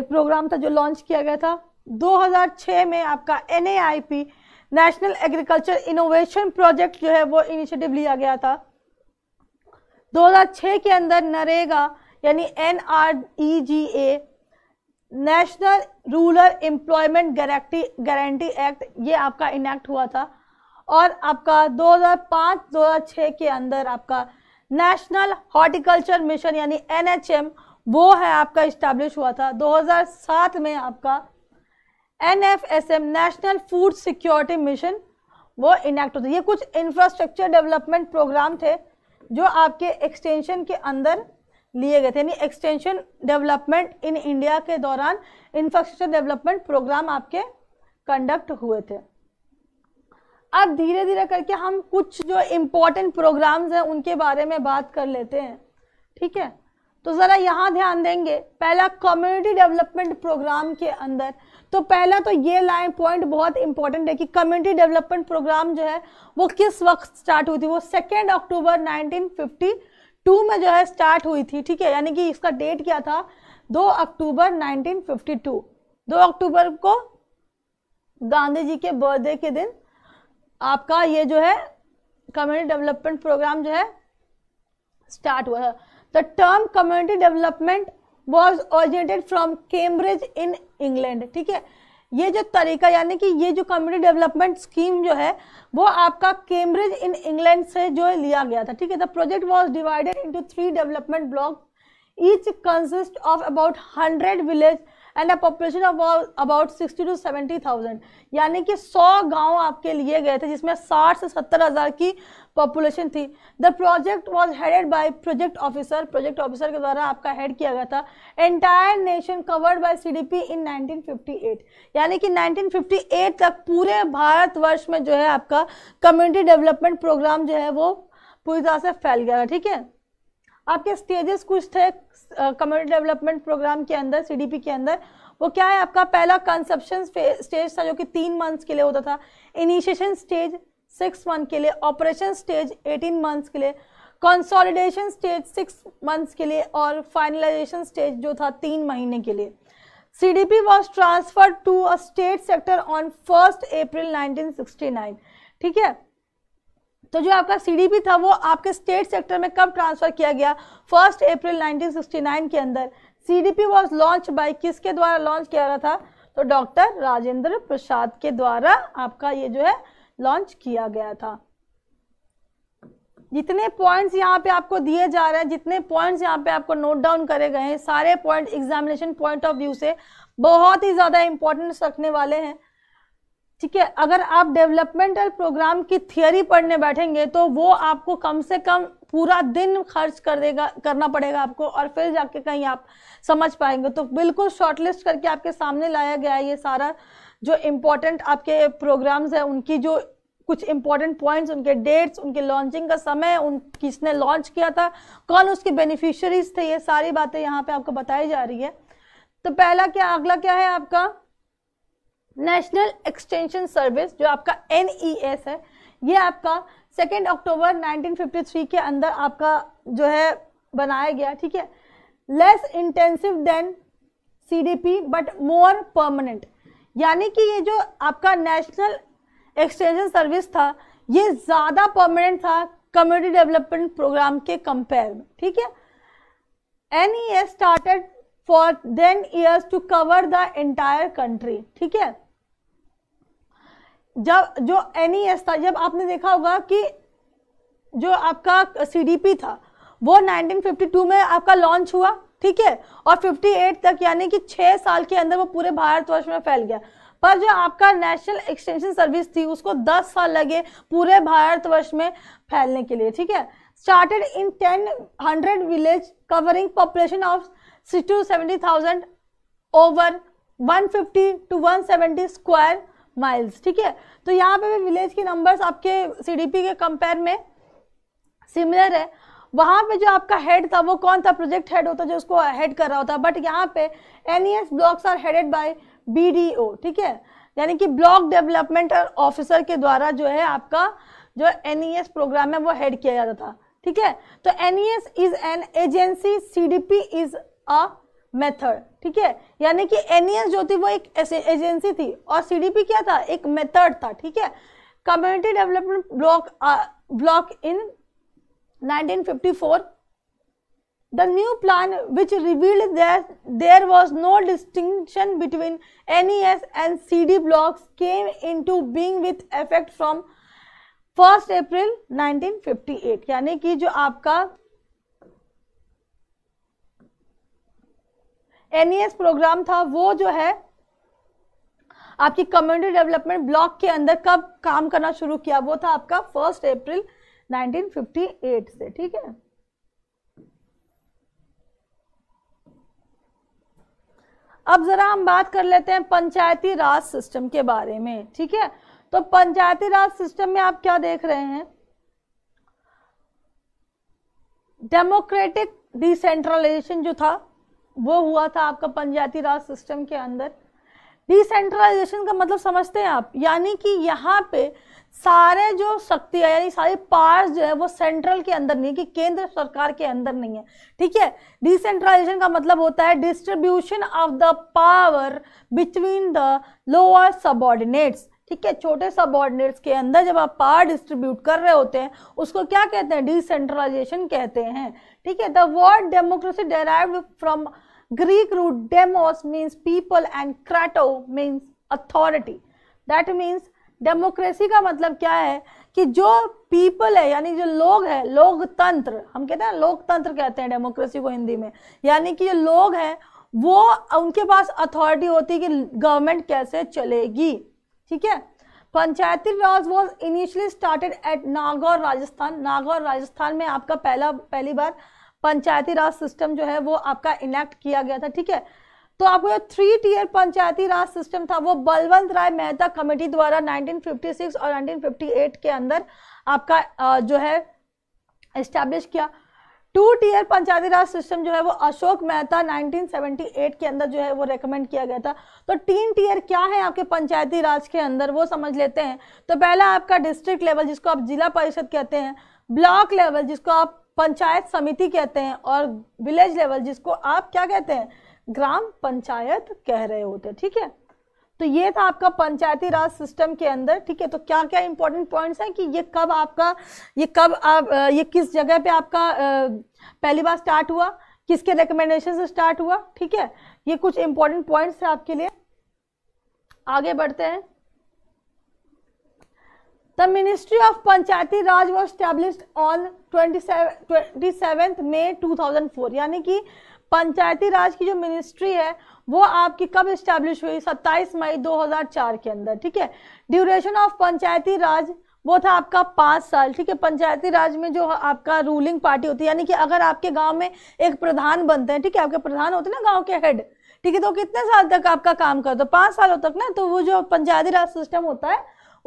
एक प्रोग्राम था जो लॉन्च किया गया था 2006 में आपका N national agriculture innovation project जो है वो इनिशिएटिव लिया गया था 2006 के अंदर नरेगा यानी N national rural employment guarantee guarantee act ये आपका इनैक्ट हुआ था और आपका 2005-2006 के अंदर आपका नेशनल हॉर्टिकल्चर मिशन यानी एनएचएम वो है आपका इस्टेब्लिश हुआ था 2007 में आपका N F S M national food security mission वो इनेक्ट होते ये कुछ इंफ्रास्ट्रक्चर डेवलपमेंट प्रोग्राम थे जो आपके एक्सटेंशन के अंदर लिए गए थे यानी एक्सटेंशन डेवलपमेंट इन इंडिया के दौरान इंफ्रास्ट्रक्चर डेवलपमेंट प्रोग्राम आपके कंडक्ट हुए थे अब धीरे धीरे करके हम कुछ जो इम्पोर्टेंट प्रोग्राम्स हैं उनके बारे में बात कर लेते हैं ठीक है तो ज़रा यहाँ ध्यान देंगे पहला कम्युनिटी डेवलपमेंट प्रोग्राम के अंदर तो पहला तो ये लाइन पॉइंट बहुत इंपॉर्टेंट है कि कम्युनिटी डेवलपमेंट प्रोग्राम जो है वो किस वक्त स्टार्ट हुई थी वो सेकेंड अक्टूबर 1952 में जो है स्टार्ट हुई थी ठीक है यानी कि इसका डेट क्या था दो अक्टूबर 1952 2 अक्टूबर को गांधी जी के बर्थडे के दिन आपका ये जो है कम्युनिटी डेवलपमेंट प्रोग्राम जो है स्टार्ट हुआ था the term community development was originated from Cambridge in England ठीक है ये जो तरीका यानी कि ये जो कम्युनिटी डेवलपमेंट स्कीम जो है वो आपका कैम्ब्रिज इन इंग्लैंड से जो है लिया गया था ठीक है the project was divided into three development block each consist of about hundred village and a population of about sixty to seventy thousand यानी कि सौ गांव आपके लिए गए थे जिसमें साठ से सत्तर हज़ार की पॉपुलेशन थी the project was headed by project officer project officer के द्वारा आपका हेड किया गया था entire nation covered by C D P in eight यानी कि नाइनटीन फिफ्टी एट तक पूरे भारतवर्ष में जो है आपका कम्युनिटी डेवलपमेंट प्रोग्राम जो है वो पूरी तरह से फैल गया था ठीक है आपके स्टेजेस कुछ थे कम्युनिटी डेवलपमेंट प्रोग्राम के अंदर सीडीपी के अंदर वो क्या है आपका पहला कंसेप्शन स्टेज था जो कि तीन मंथ्स के लिए होता था इनिशिएशन स्टेज सिक्स मंथ के लिए ऑपरेशन स्टेज एटीन मंथ्स के लिए कंसोलिडेशन स्टेज सिक्स मंथ्स के लिए और फाइनलाइजेशन स्टेज जो था तीन महीने के लिए C D P was transfer to a state sector on first April 1969 ठीक है तो जो आपका सीडीपी था वो आपके स्टेट सेक्टर में कब ट्रांसफर किया गया फर्स्ट अप्रैल 1969 के अंदर सीडीपी वाज लॉन्च बाय किसके द्वारा लॉन्च किया गया था तो डॉक्टर राजेंद्र प्रसाद के द्वारा आपका ये जो है लॉन्च किया गया था जितने पॉइंट्स यहाँ पे आपको दिए जा रहे हैं जितने पॉइंट्स यहाँ पे आपको नोट डाउन करे गए हैं सारे point examination point of view से बहुत ही ज़्यादा इंपॉर्टेंस रखने वाले हैं ठीक है अगर आप डेवलपमेंटल प्रोग्राम की थियोरी पढ़ने बैठेंगे तो वो आपको कम से कम पूरा दिन खर्च कर देगा करना पड़ेगा आपको और फिर जाके कहीं आप समझ पाएंगे तो बिल्कुल शॉर्टलिस्ट करके आपके सामने लाया गया है ये सारा जो इम्पोर्टेंट आपके प्रोग्राम्स हैं उनकी जो कुछ इंपॉर्टेंट पॉइंट्स उनके डेट्स उनके लॉन्चिंग का समय उन किसने लॉन्च किया था कौन उसके बेनिफिशरीज थे ये सारी बातें यहाँ पे आपको बताई जा रही है तो पहला क्या अगला क्या है आपका नेशनल एक्सटेंशन सर्विस जो आपका एन e है ये आपका सेकेंड अक्टूबर 1953 के अंदर आपका जो है बनाया गया ठीक है less intensive than C but more permanent यानी कि ये जो आपका नेशनल एक्सटेंशन सर्विस था ये ज़्यादा परमानेंट था कम्युनिटी डेवलपमेंट प्रोग्राम के कंपेयर में ठीक है N E S started for ten years to cover the entire country ठीक है जब जो एन e था जब आपने देखा होगा कि जो आपका सी था वो 1952 में आपका लॉन्च हुआ ठीक है और 58 तक यानी कि छः साल के अंदर वो पूरे भारतवर्ष में फैल गया पर जो आपका नेशनल एक्सटेंशन सर्विस थी उसको 10 साल लगे पूरे भारतवर्ष में फैलने के लिए ठीक है started in ten hundred village covering population of six to seventy thousand over fifty to seventy square miles ठीक है तो यहाँ पे भी विलेज की नंबर्स आपके सीडीपी के कंपेयर में सिमिलर है वहाँ पे जो आपका हेड था वो कौन था प्रोजेक्ट हेड होता जो उसको हेड कर रहा होता बट यहाँ पे N blocks are headed by B ठीक है यानी कि ब्लॉक डेवलपमेंट ऑफिसर के द्वारा जो है आपका जो एन प्रोग्राम e है वो हेड किया जाता था ठीक है तो N is an agency C is a method ठीक है यानी कि एन e जो थी वो एक एजेंसी थी और सी क्या था एक मेथड था ठीक है community development block block in 1954 the new plan which revealed that there was no distinction between N and C D blocks came into being with effect from first April eight यानी कि जो आपका N programme e था वो जो है आपकी community development block के अंदर कब काम करना शुरू किया वो था आपका फर्स्ट अप्रैल 1958 से ठीक है अब जरा हम बात कर लेते हैं पंचायती राज सिस्टम के बारे में ठीक है तो पंचायती राज सिस्टम में आप क्या देख रहे हैं डेमोक्रेटिक डिसेंट्रलाइजेशन जो था वो हुआ था आपका पंचायती राज सिस्टम के अंदर डिसेंट्रलाइजेशन का मतलब समझते हैं आप यानी कि यहाँ पे सारे जो शक्ति है यानी सारे पार्ट जो है वो सेंट्रल के अंदर नहीं है कि केंद्र सरकार के अंदर नहीं है ठीक है डिसेंट्रलाइजेशन का मतलब होता है distribution of the power between the lower subordinates ठीक है छोटे सबॉर्डिनेट्स के अंदर जब आप पावर डिस्ट्रीब्यूट कर रहे होते हैं उसको क्या कहते हैं डिसेंट्रलाइजेशन कहते हैं ठीक है the word democracy derive from Greek root demos means people and krato means authority. That means democracy का मतलब क्या है कि जो पीपल है यानी जो लोग है लोकतंत्र हम कहते हैं लोकतंत्र कहते हैं डेमोक्रेसी को हिंदी में यानी कि जो लोग हैं वो उनके पास अथॉरिटी होती है कि गवर्नमेंट कैसे चलेगी ठीक है Panchayati Raj was initially started at Nagaur Rajasthan Nagaur Rajasthan में आपका पहला पहली बार पंचायती राज सिस्टम जो है वो आपका इनेक्ट किया गया था ठीक है तो आपको जो three tier Panchayati Raj system था वो बलवंत राय मेहता कमेटी द्वारा 1956 और 1958 के अंदर आपका जो है इस्टेब्लिश किया two tier Panchayati Raj system जो है वो अशोक मेहता 1978 के अंदर जो है वो रेकमेंड किया गया था तो तीन टीयर क्या है आपके पंचायती राज के अंदर वो समझ लेते हैं तो पहला आपका डिस्ट्रिक्ट लेवल जिसको आप जिला परिषद कहते हैं ब्लॉक लेवल जिसको आप पंचायत समिति कहते हैं और विलेज लेवल जिसको आप क्या कहते हैं ग्राम पंचायत कह रहे होते ठीक है तो ये था आपका पंचायती राज सिस्टम के अंदर ठीक है तो क्या क्या इंपॉर्टेंट पॉइंट्स हैं कि ये कब आपका ये कब आप ये किस जगह पे आपका पहली बार स्टार्ट हुआ किसके रिकमेंडेशन से स्टार्ट हुआ ठीक है ये कुछ इंपॉर्टेंट पॉइंट्स हैं आपके लिए आगे बढ़ते हैं the The Ministry of Panchayati Raj twenty established May two thousand four यानी कि पंचायती राज की जो मिनिस्ट्री है वो आपकी कब स्टैब्लिश हुई 27 मई 2004 के अंदर ठीक है ड्यूरेशन ऑफ पंचायती राज वो था आपका पाँच साल ठीक है पंचायती राज में जो आपका रूलिंग पार्टी होती है यानी कि अगर आपके गांव में एक प्रधान बनते हैं ठीक है आपके प्रधान होते हैं ना गांव के हेड ठीक है तो कितने साल तक आपका काम कर दो पाँच सालों तक ना तो वो जो पंचायती राज सिस्टम होता है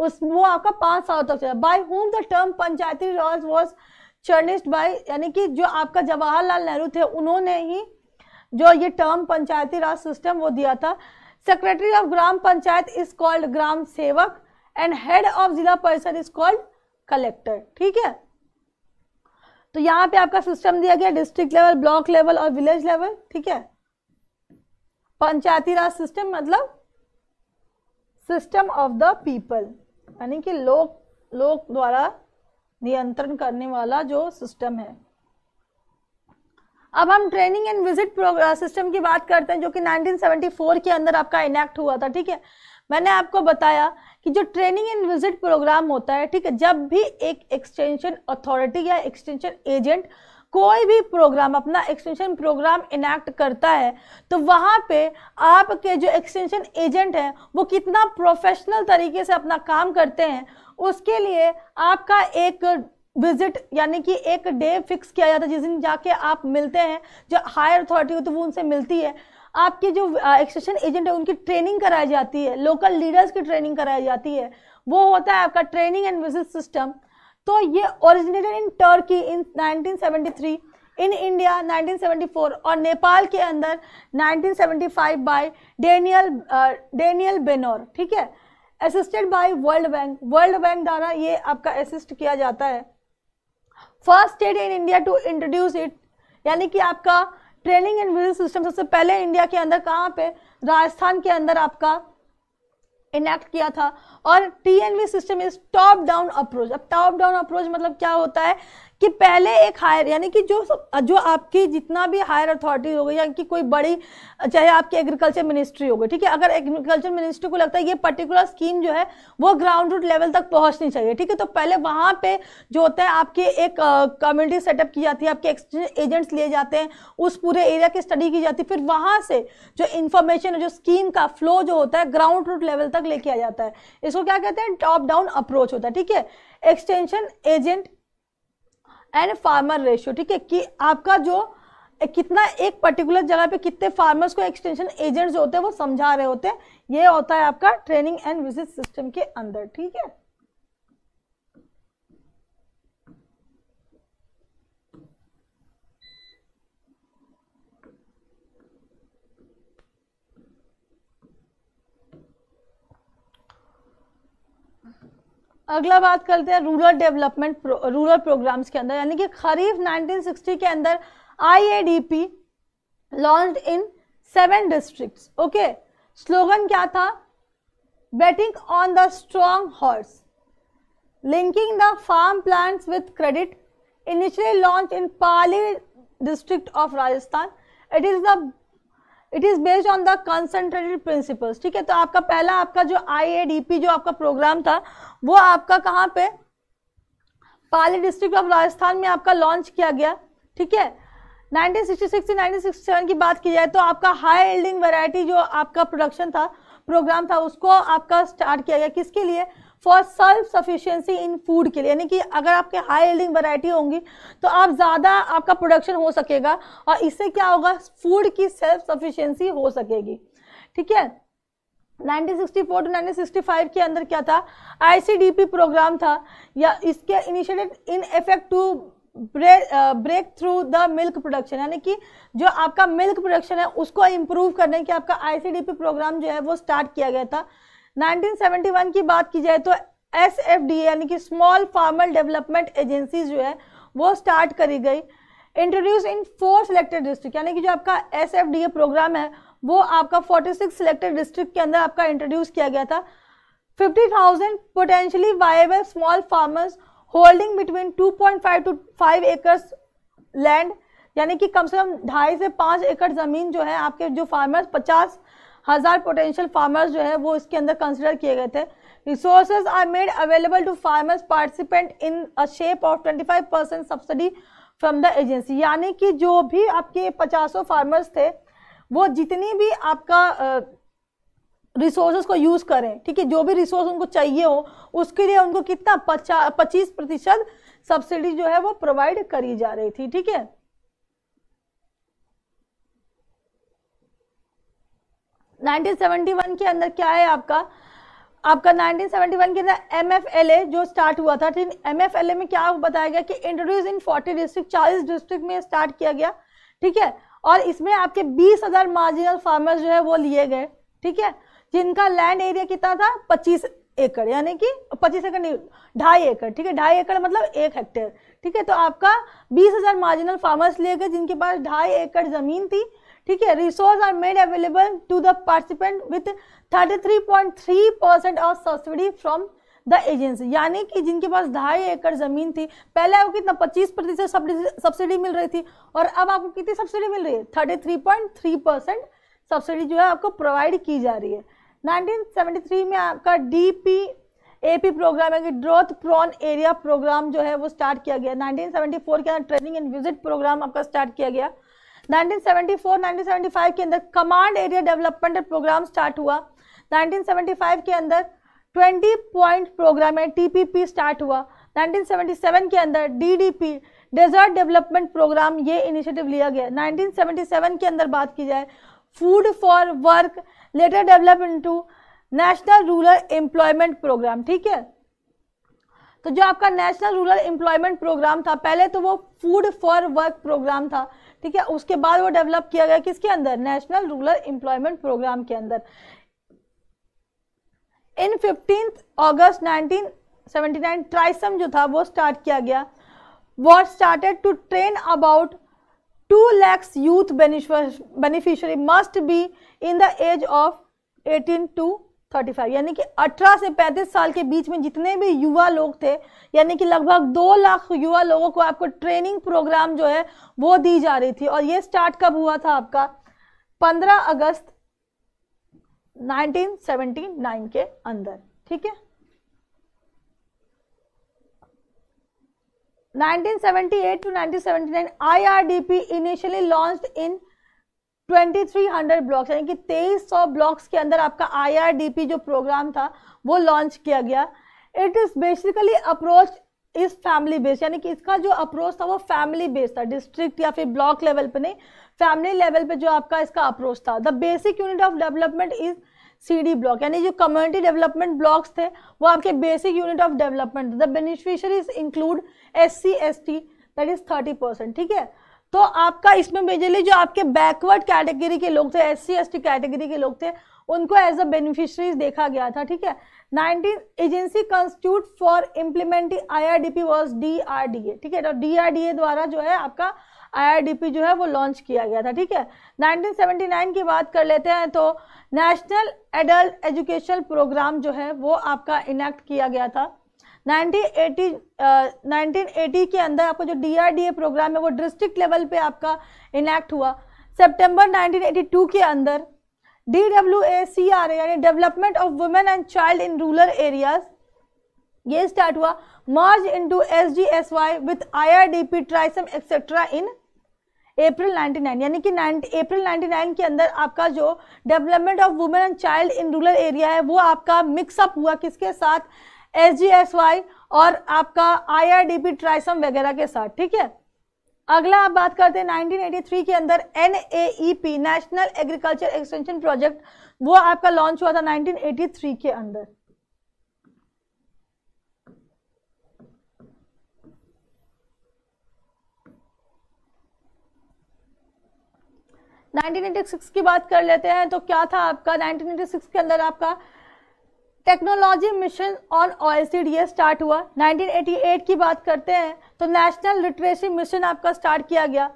उस वो आपका पांच साल तक चला by whom the term Panchayati Raj was christened by यानी कि जो आपका जवाहरलाल नेहरू थे उन्होंने ही जो ये टर्म पंचायती राज सिस्टम वो दिया था secretary of Gram Panchayat is called Gram Sevak and head of जिला परिषद इज कॉल्ड कलेक्टर ठीक है तो यहाँ पे आपका सिस्टम दिया गया डिस्ट्रिक्ट लेवल ब्लॉक लेवल और विलेज लेवल ठीक है पंचायती राज सिस्टम मतलब सिस्टम ऑफ द पीपल यानी कि लोक लोक द्वारा नियंत्रण करने वाला जो सिस्टम है अब हम ट्रेनिंग एंड विजिट सिस्टम की बात करते हैं जो कि 1974 के अंदर आपका इनेक्ट हुआ था ठीक है मैंने आपको बताया कि जो ट्रेनिंग एंड विजिट प्रोग्राम होता है ठीक है जब भी एक एक्सटेंशन अथॉरिटी या एक्सटेंशन एजेंट कोई भी प्रोग्राम अपना एक्सटेंशन प्रोग्राम इनैक्ट करता है तो वहाँ पे आपके जो एक्सटेंशन एजेंट हैं वो कितना प्रोफेशनल तरीके से अपना काम करते हैं उसके लिए आपका एक विजिट यानी कि एक डे फिक्स किया जाता है जिस दिन जाके आप मिलते हैं जो हायर अथॉरिटी होती है वो उनसे मिलती है आपके जो एक्सटेंशन एजेंट है उनकी ट्रेनिंग कराई जाती है लोकल लीडर्स की ट्रेनिंग कराई जाती है वो होता है आपका ट्रेनिंग एंड विजिट सिस्टम तो ये originated in Turkey in 1973 in India 1974 और नेपाल के अंदर 1975 बाय डेनियल डेनियल बेनोर ठीक है assisted by World Bank World Bank द्वारा ये आपका असिस्ट किया जाता है first state in India to introduce it यानी कि आपका ट्रेनिंग एंड विजिट सिस्टम सबसे पहले इंडिया के अंदर कहाँ पे राजस्थान के अंदर आपका इनेक्ट किया था और T and V system is top down approach अब टॉप डाउन अप्रोच मतलब क्या होता है कि पहले एक हायर यानी कि जो जो आपकी जितना भी हायर अथॉरिटी हो गई या कि कोई बड़ी चाहे आपकी एग्रीकल्चर मिनिस्ट्री हो गई ठीक है अगर एग्रीकल्चर मिनिस्ट्री को लगता है ये पर्टिकुलर स्कीम जो है वो ग्राउंड रूट लेवल तक पहुंचनी चाहिए ठीक है तो पहले वहाँ पे जो होता है आपकी एक कम्युनिटी सेटअप की जाती है आपके एजेंट्स लिए जाते हैं उस पूरे एरिया की स्टडी की जाती है फिर वहाँ से जो इन्फॉर्मेशन जो स्कीम का फ्लो जो होता है ग्राउंड रूट लेवल तक लेके आ जाता है इसको इसको क्या कहते हैं टॉप डाउन अप्रोच होता है ठीक है extension agent and farmer ratio ठीक है कि आपका जो कितना एक पर्टिकुलर जगह पे कितने फार्मर्स को एक्सटेंशन एजेंट्स होते हैं वो समझा रहे होते हैं ये होता है आपका ट्रेनिंग एंड विजिट सिस्टम के अंदर ठीक है अगला बात करते हैं रूरल डेवलपमेंट रूरल प्रोग्राम्स के अंदर यानी कि खरीफ 1960 के अंदर IADP launch in seven districts okay slogan क्या था betting on the strong horse linking the farm plants with credit initially launch in Pali district of Rajasthan it is the it is based on the concentrated principles ठीक है तो आपका पहला आपका जो आई जो आपका प्रोग्राम था वो आपका कहाँ पे पाली डिस्ट्रिक्ट ऑफ राजस्थान में आपका लॉन्च किया गया ठीक है 1966 से 1967 की बात की जाए तो आपका हाई एल्डिंग वैरायटी जो आपका प्रोडक्शन था प्रोग्राम था उसको आपका स्टार्ट किया गया किसके लिए for self sufficiency in food के लिए यानी कि अगर आपके हाई एल्डिंग वैरायटी होंगी तो आप ज़्यादा आपका प्रोडक्शन हो सकेगा और इससे क्या होगा फूड की सेल्फ सफिशियंसी हो सकेगी ठीक है 1964 टू 1965 के अंदर क्या था आईसीडीपी प्रोग्राम था या इसके initiated in effect to break through the milk production यानी कि जो आपका मिल्क प्रोडक्शन है उसको इम्प्रूव करने के आपका आईसीडीपी प्रोग्राम जो है वो स्टार्ट किया गया था 1971 की बात की जाए तो एस यानी कि स्मॉल फार्मर डेवलपमेंट एजेंसी जो है वो स्टार्ट करी गई introduce in four selected district यानी कि जो आपका एस प्रोग्राम है वो आपका 46 सिलेक्टेड डिस्ट्रिक्ट के अंदर आपका इंट्रोड्यूस किया गया था 50,000 potentially viable small farmers holding between 2.5 to 5 acres land यानी कि कम से कम ढाई से पाँच एकड़ ज़मीन जो है आपके जो फार्मर्स पचास हज़ार पोटेंशियल फार्मर्स जो है वो इसके अंदर कंसिडर किए गए थे resources are made available to farmers participant in a shape of five percent subsidy from the agency यानी कि जो भी आपके पचासों फार्मर्स थे वो जितनी भी आपका रिसोर्स uh, को यूज़ करें ठीक है जो भी रिसोर्स उनको चाहिए हो उसके लिए उनको कितना पचा पच्चीस प्रतिशत सब्सिडी जो है वो प्रोवाइड करी जा रही थी ठीक है 1971 के अंदर क्या है आपका आपका 1971 के अंदर ए जो स्टार्ट हुआ था ठीक ए में क्या बताया गया कि इंट्रोड्यूस इन 40 डिस्ट्रिक्ट 40 डिस्ट्रिक्ट में स्टार्ट किया गया ठीक है और इसमें आपके 20,000 मार्जिनल फार्मर्स जो है वो लिए गए ठीक है जिनका लैंड एरिया कितना था 25 एकड़ यानी कि 25 एकड़ नहीं ढाई एकड़ ठीक है ढाई एकड़ मतलब एक हेक्टेयर ठीक है तो आपका 20,000 मार्जिनल फार्मर्स लिए गए जिनके पास ढाई एकड़ जमीन थी ठीक है resource are made available to the participant with three percent of subsidy from the agency यानी कि जिनके पास ढाई एकड़ ज़मीन थी पहले आपको कितना पच्चीस प्रतिशत सब्सिडी मिल रही थी और अब आपको कितनी सब्सिडी मिल रही है thirty three point three percent subsidy जो है आपको प्रोवाइड की जा रही है नाइनटीन थ्री में आपका D P A P programme है कि ड्रोथ प्रॉन एरिया प्रोग्राम जो है वो स्टार्ट किया गया नाइनटीन सेवेंटी फोर के अंदर ट्रेनिंग एंड विजिट प्रोग्राम आपका स्टार्ट किया गया 1974 1975 के अंदर command area development programme start हुआ 1975 के अंदर 20 पॉइंट प्रोग्राम है टीपीपी स्टार्ट हुआ 1977 के अंदर डीडीपी डेजर्ट डेवलपमेंट प्रोग्राम ये इनिशिएटिव लिया गया 1977 के अंदर बात की जाए food for work later develop into national rural employment programme ठीक है तो जो आपका नेशनल रूरल एम्प्लॉयमेंट प्रोग्राम था पहले तो वो फूड फॉर वर्क प्रोग्राम था ठीक है उसके बाद वो डेवलप किया गया किसके अंदर नेशनल रूरल एम्प्लॉयमेंट प्रोग्राम के अंदर इन फिफ्टीन अगस्त 1979 ट्राइसम जो था वो स्टार्ट किया गया what started to train about two lakhs youth beneficiary must be in the age of 18 to thirty five यानी कि अठारह से पैंतीस साल के बीच में जितने भी युवा लोग थे यानी कि लगभग दो लाख युवा लोगों को आपको ट्रेनिंग प्रोग्राम जो है वो दी जा रही थी और ये स्टार्ट कब हुआ था आपका पंद्रह अगस्त 1979 के अंदर ठीक है 1978 R 1979 P initially launch in 2300 blocks यानी कि 2300 ब्लॉक्स के अंदर आपका आईआरडीपी जो प्रोग्राम था वो लॉन्च किया गया it is basically approach is family based यानी कि इसका जो अप्रोच था वो फैमिली बेस्ड था डिस्ट्रिक्ट या फिर ब्लॉक लेवल पे नहीं फैमिली लेवल पे जो आपका इसका अप्रोच था the basic unit of development is CD block यानी जो कम्युनिटी डेवलपमेंट ब्लॉक्स थे वो आपके basic unit of development the beneficiaries include S C S T that is thirty percent ठीक है तो आपका इसमें मेजरली जो आपके बैकवर्ड कैटेगरी के लोग थे एस सी कैटेगरी के लोग थे उनको एज अ बेनिफिशरीज देखा गया था ठीक है nineteen agency constitute for implementing IRDP was DRDA ठीक है तो डीआरडीए द्वारा जो है आपका आईआरडीपी जो है वो लॉन्च किया गया था ठीक है 1979 की बात कर लेते हैं तो नेशनल एडल्ट एजुकेशन प्रोग्राम जो है वो आपका इनेक्ट किया गया था नाइनटीन uh, 1980 के अंदर आपका जो डी प्रोग्राम है वो डिस्ट्रिक्ट लेवल पे आपका इनैक्ट हुआ सेप्टेम्बर 1982 के अंदर D W A C R यानी development of women and child in rural areas ये स्टार्ट हुआ March into S G S Y with I R D P TRYSEM etcetera in April 99 यानी कि April 99 के अंदर आपका जो development of women and child in rural area है वो आपका मिक्सअप हुआ किसके साथ एस जी एस वाई और आपका I R D P TRYSEM वगैरह के साथ ठीक है अगला आप बात करते हैं 1983 के अंदर P national agriculture extension project वो आपका लॉन्च हुआ था 1983 के अंदर नाइनटीन एटी सिक्स की बात कर लेते हैं तो क्या था आपका 1986 के अंदर आपका टेक्नोलॉजी मिशन ऑन ओएससीड ये स्टार्ट हुआ 1988 की बात करते हैं तो नेशनल लिटरेसी मिशन आपका स्टार्ट किया गया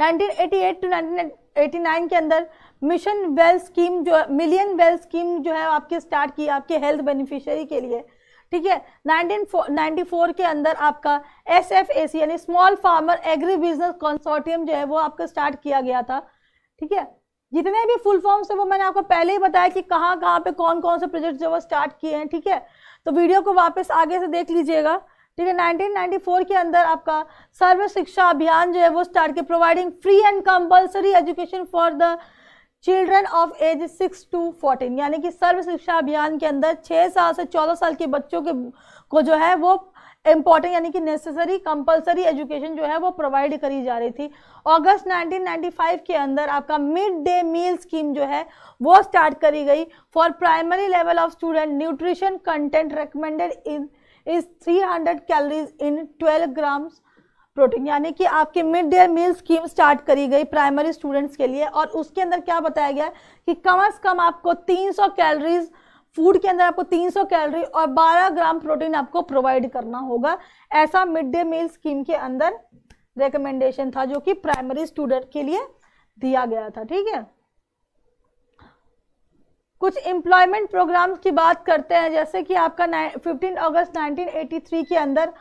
1988 टू 1989 के अंदर मिशन वेल स्कीम जो मिलियन वेल स्कीम जो है आपके स्टार्ट की आपके हेल्थ बेनिफिशियरी के लिए ठीक है 1994 के अंदर आपका एस एफ ए सी यानी small farmer agree business consortium जो है वो आपका स्टार्ट किया गया था ठीक है जितने भी फुल फॉर्म्स है वो मैंने आपको पहले ही बताया कि कहाँ कहाँ पे कौन कौन से प्रोजेक्ट जो है स्टार्ट किए हैं ठीक है तो वीडियो को वापस आगे से देख लीजिएगा ठीक है 1994 के अंदर आपका सर्व शिक्षा अभियान जो है वो स्टार्ट किया providing free and compulsory education for the children of age six to fourteen यानी कि सर्व शिक्षा अभियान के अंदर छः साल से चौदह साल के बच्चों के को जो है वो इम्पॉर्टेंट यानी कि नेसेसरी कंपलसरी एजुकेशन जो है वो प्रोवाइड करी जा रही थी अगस्त 1995 के अंदर आपका मिड डे मील स्कीम जो है वो स्टार्ट करी गई for primary level of student nutrition content recommended in is 300 calories in 12 grams protein यानी कि आपकी mid day meal scheme start करी गई प्राइमरी स्टूडेंट्स के लिए और उसके अंदर क्या बताया गया कि कम अज़ कम आपको 300 कैलोरीज़ फूड के अंदर आपको 300 कैलोरी और 12 ग्राम प्रोटीन आपको प्रोवाइड करना होगा ऐसा मिड डे मील स्कीम के अंदर रिकमेंडेशन था जो कि प्राइमरी स्टूडेंट के लिए दिया गया था ठीक है कुछ एम्प्लॉयमेंट प्रोग्राम की बात करते हैं जैसे कि आपका 15 अगस्त 1983 के अंदर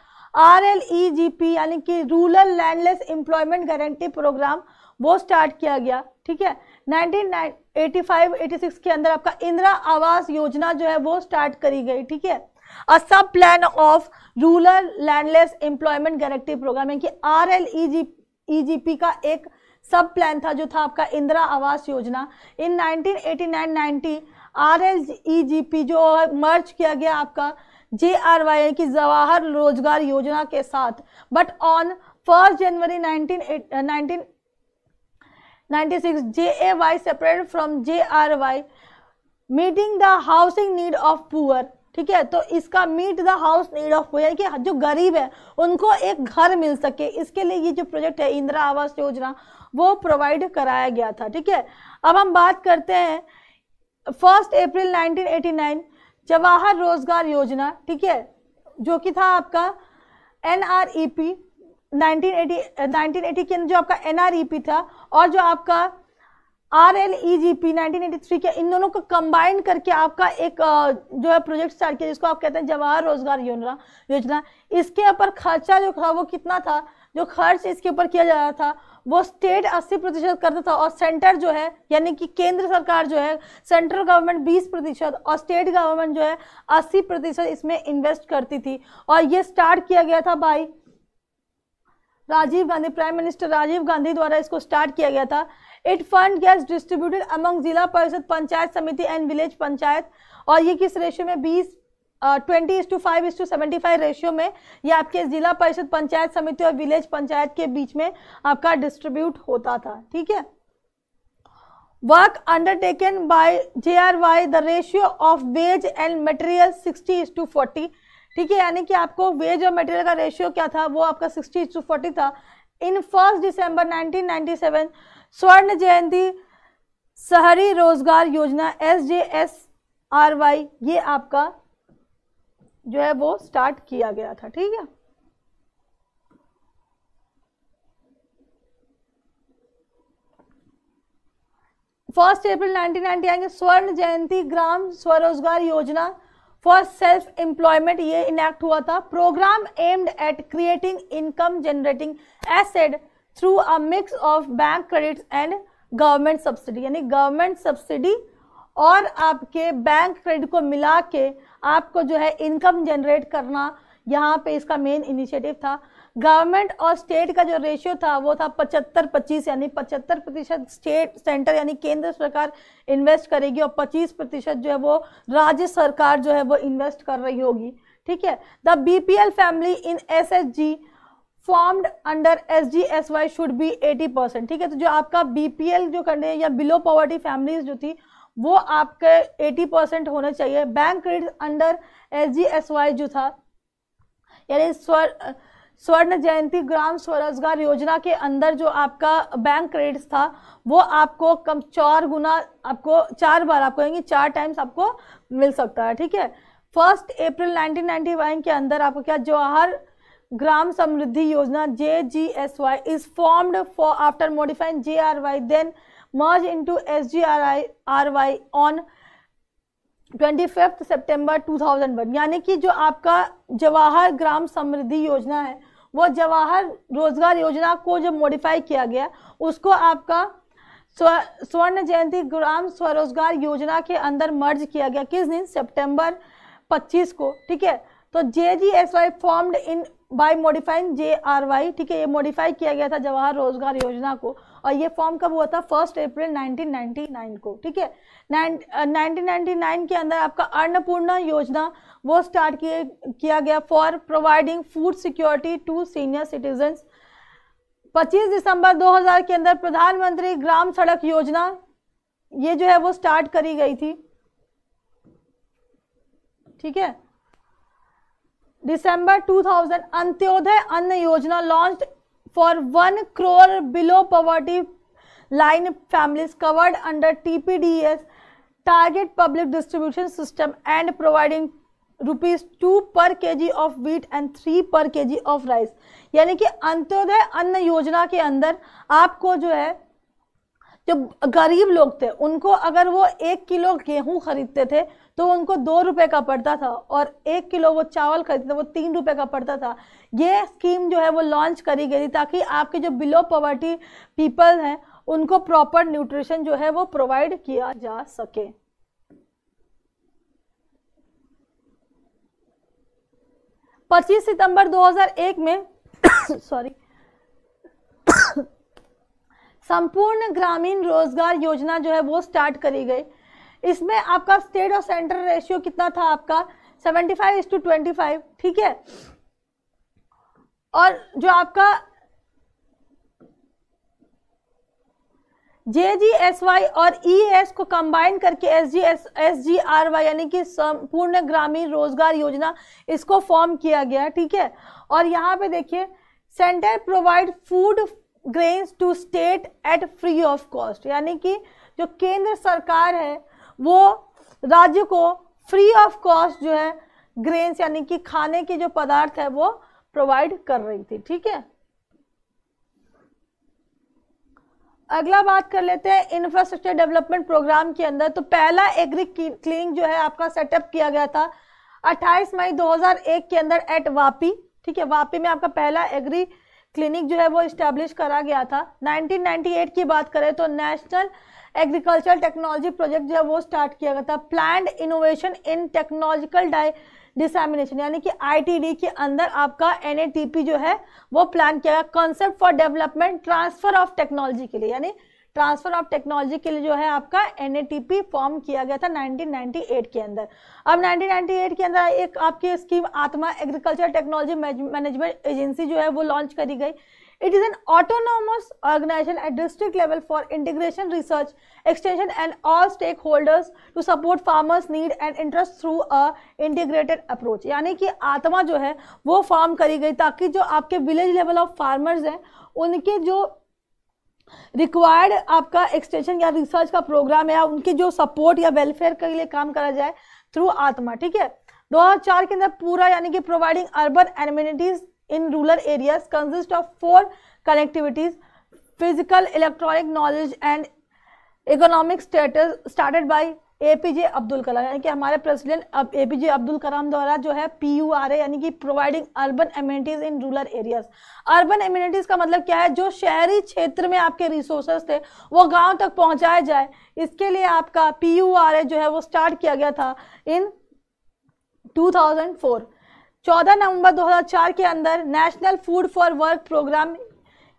R L E G P यानी कि rural landless employment guarantee programme वो स्टार्ट किया गया ठीक है नाइनटीन 85, 86 के अंदर आपका इंदिरा आवास योजना जो है वो स्टार्ट करी गई ठीक है a sub plan of rural landless employment guarantee programme यानी कि आर एल ईजीपी का एक सब प्लान था जो था आपका इंदिरा आवास योजना इन 1989-90 आर एल ईजीपी जो मर्ज किया गया आपका जे आर वाई यानी कि जवाहर रोजगार योजना के साथ but on first January 19 96 JAY separate from JRY meeting the housing need of poor ठीक है तो इसका meet the house need of यानी कि जो गरीब है उनको एक घर मिल सके इसके लिए ये जो प्रोजेक्ट है इंदिरा आवास योजना वो प्रोवाइड कराया गया था ठीक है अब हम बात करते हैं फर्स्ट अप्रैल 1989 जवाहर रोजगार योजना ठीक है जो कि था आपका N R E P nineteen eighty के जो आपका एन आर ई पी था और जो आपका R L E G P nineteen eighty three के इन दोनों को कंबाइन करके आपका एक जो है प्रोजेक्ट स्टार्ट किया जिसको आप कहते हैं जवाहर रोजगार योजना योजना इसके ऊपर खर्चा जो था वो कितना था जो खर्च इसके ऊपर किया जा रहा था वो स्टेट 80 प्रतिशत करता था और सेंटर जो है यानी कि केंद्र सरकार जो है सेंट्रल गवर्नमेंट 20 प्रतिशत और स्टेट गवर्नमेंट जो है 80 प्रतिशत इसमें इन्वेस्ट करती थी और ये स्टार्ट किया गया था by Rajiv Gandhi prime minister Rajiv Gandhi द्वारा इसको स्टार्ट किया गया था it fund gets distributed among Zila Parishad panchayat समिति एंड विलेज पंचायत और ये किस रेशियो में बीस twenty is to five is to seventy five ratio में ये आपके जिला परिषद पंचायत समिति और विलेज पंचायत के बीच में आपका डिस्ट्रीब्यूट होता था ठीक है work undertaken by J R Y the ratio of wage and material sixty is to forty ठीक है यानी कि आपको वेज और मटेरियल का रेशियो क्या था वो आपका सिक्सटी टू फोर्टी था इन फर्स्ट दिसंबर 1997 स्वर्ण जयंती Shahari Rozgar Yojana S J S R Y ये आपका जो है वो स्टार्ट किया गया था ठीक है फर्स्ट अप्रैल 1990 नाइनटी स्वर्ण जयंती Gram Swarozgar Yojana for self employment ये इनैक्ट हुआ था programme aimed at creating income generating assets through a mix of bank credits and government subsidy यानी गवर्नमेंट सब्सिडी और आपके बैंक क्रेडिट को मिला के आपको जो है इनकम जनरेट करना यहाँ पे इसका मेन इनिशिएटिव था गवर्नमेंट और स्टेट का जो रेशियो था वो था पचहत्तर पच्चीस यानी पचहत्तर प्रतिशत स्टेट सेंटर यानी केंद्र सरकार इन्वेस्ट करेगी और पच्चीस प्रतिशत जो है वो राज्य सरकार जो है वो इन्वेस्ट कर रही होगी ठीक है the B P L family in S S G formed under S G S Y should be eighty percent ठीक है तो जो आपका बी पी एल जो करने या बिलो पॉवर्टी फैमिलीज जो थी वो आपके एटी परसेंट होने चाहिए bank credit under S G S Y जो था यानी स्वर स्वर्ण जयंती ग्राम स्वरोजगार योजना के अंदर जो आपका बैंक क्रेडिट्स था वो आपको कम चार गुना आपको चार बार आपको यानी चार टाइम्स आपको मिल सकता है ठीक है फर्स्ट अप्रैल 1991 के अंदर आपको क्या Jawahar Gram Samriddhi Yojana J G S Y is formed for after modifying J R Y then S G on twenty fifth September two thousand one यानी कि जो आपका जवाहर ग्राम समृद्धि योजना है वो जवाहर रोजगार योजना को जो मॉडिफाई किया गया उसको आपका स्वर्ण जयंती ग्राम स्वरोजगार योजना के अंदर मर्ज किया गया किस दिन सितंबर 25 को ठीक है तो J G S Y formed in by modifying J R Y ठीक है ये मॉडिफाई किया गया था जवाहर रोजगार योजना को और ये फॉर्म कब हुआ था फर्स्ट अप्रैल 1999 को ठीक है नाइनटीन नाइन uh, के अंदर आपका अन्नपूर्णा योजना वो स्टार्ट किए किया गया for providing food security to senior citizen 25 दिसंबर 2000 के अंदर प्रधानमंत्री ग्राम सड़क योजना ये जो है वो स्टार्ट करी गई थी ठीक है दिसंबर 2000 Antyodaya Anna Yojana launch for one crore below poverty line family covered under T P D S target public distribution system and providing rupees two per K G of wheat and three per K G of rice यानी कि अंत्योदय अन्न योजना के अंदर आपको जो है जो गरीब लोग थे उनको अगर वो एक किलो गेहूँ खरीदते थे तो उनको दो रुपए का पड़ता था और एक किलो वो चावल खरीदते थे वो तीन रुपए का पड़ता था ये स्कीम जो है वो लॉन्च करी गई थी ताकि आपके जो बिलो पॉवर्टी पीपल हैं उनको प्रॉपर न्यूट्रिशन जो है वो प्रोवाइड किया जा सके पच्चीस सितंबर 2001 में सॉरी संपूर्ण ग्रामीण रोजगार योजना जो है वो स्टार्ट करी गई इसमें आपका स्टेट और सेंटर रेशियो कितना था आपका seventy five is to twenty five ठीक है और जो आपका जे जी एस वाई और ई e एस को कंबाइन करके S G S S G R Y यानी कि संपूर्ण ग्रामीण रोजगार योजना इसको फॉर्म किया गया ठीक है और यहाँ पे देखिए centre provide food grains to state at free of cost यानी कि जो केंद्र सरकार है वो राज्य को फ्री ऑफ कॉस्ट जो है ग्रेन्स यानी कि खाने के जो पदार्थ है वो प्रोवाइड कर रही थी ठीक है अगला बात कर लेते हैं इंफ्रास्ट्रक्चर डेवलपमेंट प्रोग्राम के अंदर तो पहला एग्री क्लिनिक जो है आपका सेटअप किया गया था 28 मई 2001 के अंदर एट वापी ठीक है वापी में आपका पहला एग्री क्लिनिक जो है वो इस्टेब्लिश करा गया था 1998 की बात करें तो नेशनल एग्रीकल्चर टेक्नोलॉजी प्रोजेक्ट जो है वो स्टार्ट किया गया था प्लान इनोवेशन इन टेक्नोलॉजिकल डाई डिसमिनेशन यानी कि आईटीडी के अंदर आपका एनएटीपी जो है वो प्लान किया गया concept for development transfer of technology के लिए यानी ट्रांसफर ऑफ टेक्नोलॉजी के लिए जो है आपका एन फॉर्म किया गया था 1998 के अंदर अब 1998 के अंदर एक आपकी स्कीम आत्मा एग्रीकल्चर टेक्नोलॉजी मैनेजमेंट एजेंसी जो है वो लॉन्च करी गई It is an autonomous organization at district level for integration, research, extension and all stakeholders to support farmers need and interest through a integrated approach. यानी कि आत्मा जो है वो फार्म करी गई ताकि जो आपके विलेज लेवल ऑफ फार्मर्स हैं उनके जो रिक्वायर्ड आपका एक्सटेंशन या रिसर्च का प्रोग्राम है या उनके जो सपोर्ट या वेलफेयर के लिए काम करा जाए थ्रू आत्मा ठीक है 2004 के अंदर पूरा यानी कि providing urban amenities in rural areas consist of four connectivities physical electronic knowledge and economic status started by A P J Abdul Kalam यानी कि हमारे प्रेसिडेंट अब ए पी जे अब्दुल कलाम द्वारा जो है पी यू आर ए यानी कि providing urban amenities in rural areas urban amenities का मतलब क्या है जो शहरी क्षेत्र में आपके रिसोर्सेज थे वो गांव तक पहुंचाया जाए इसके लिए आपका पी यू आर ए जो है वो स्टार्ट किया गया था इन 2004 14 नवंबर 2004 के अंदर national food for work programme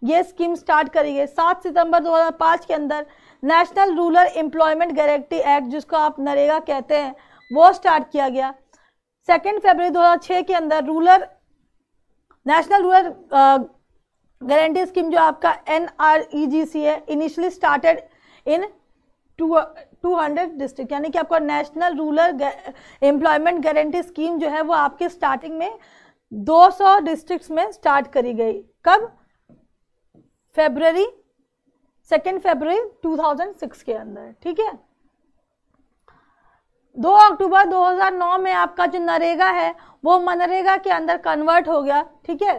ये स्कीम स्टार्ट करी गई 7 सितंबर 2005 के अंदर national rural employment guarantee act जिसको आप नरेगा कहते हैं वो स्टार्ट किया गया सेकेंड फरवरी 2006 के अंदर rural national rural guarantee scheme जो आपका एन e है initially started in two two hundred district यानी कि आपका national rural employment guarantee scheme जो है वो आपके स्टार्टिंग में 200 डिस्ट्रिक्ट में स्टार्ट करी गई कब फेबररी सेकेंड फेबररी 2006 के अंदर ठीक है 2 अक्टूबर 2009 में आपका जो नरेगा है वो मनरेगा के अंदर कन्वर्ट हो गया ठीक है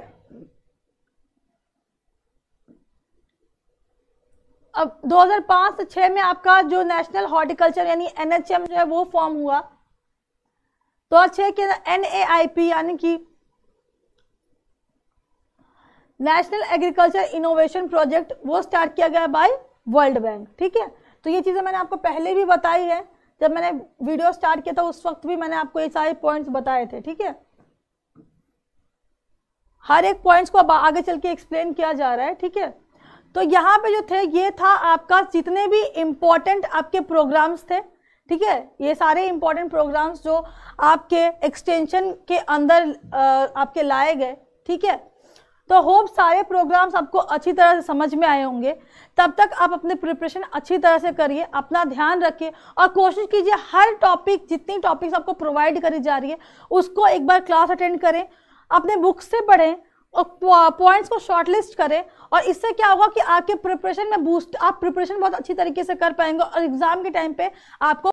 अब 2005 से 6 में आपका जो नेशनल हॉर्टिकल्चर यानी एनएचएम जो है वो फॉर्म हुआ दो हजार छह के एनएआईपी यानी कि नेशनल एग्रीकल्चर इनोवेशन प्रोजेक्ट वो स्टार्ट किया गया बाय वर्ल्ड बैंक ठीक है तो ये चीज़ें मैंने आपको पहले भी बताई है जब मैंने वीडियो स्टार्ट किया था उस वक्त भी मैंने आपको ये सारे पॉइंट्स बताए थे ठीक है हर एक पॉइंट्स को अब आगे चल के एक्सप्लेन किया जा रहा है ठीक है तो यहाँ पे जो थे ये था आपका जितने भी इम्पोर्टेंट आपके प्रोग्राम्स थे ठीक है ये सारे इम्पोर्टेंट प्रोग्राम्स जो आपके एक्सटेंशन के अंदर आपके लाए गए ठीक है तो होप सारे प्रोग्राम्स आपको अच्छी तरह से समझ में आए होंगे तब तक आप अपने प्रिपरेशन अच्छी तरह से करिए अपना ध्यान रखिए और कोशिश कीजिए हर टॉपिक जितनी टॉपिक्स आपको प्रोवाइड करी जा रही है उसको एक बार क्लास अटेंड करें अपने बुक से पढ़ें और पॉइंट्स को शॉर्टलिस्ट करें और इससे क्या होगा कि आपके प्रिपरेशन में बूस्ट आप प्रिपरेशन बहुत अच्छी तरीके से कर पाएंगे और एग्जाम के टाइम पे आपको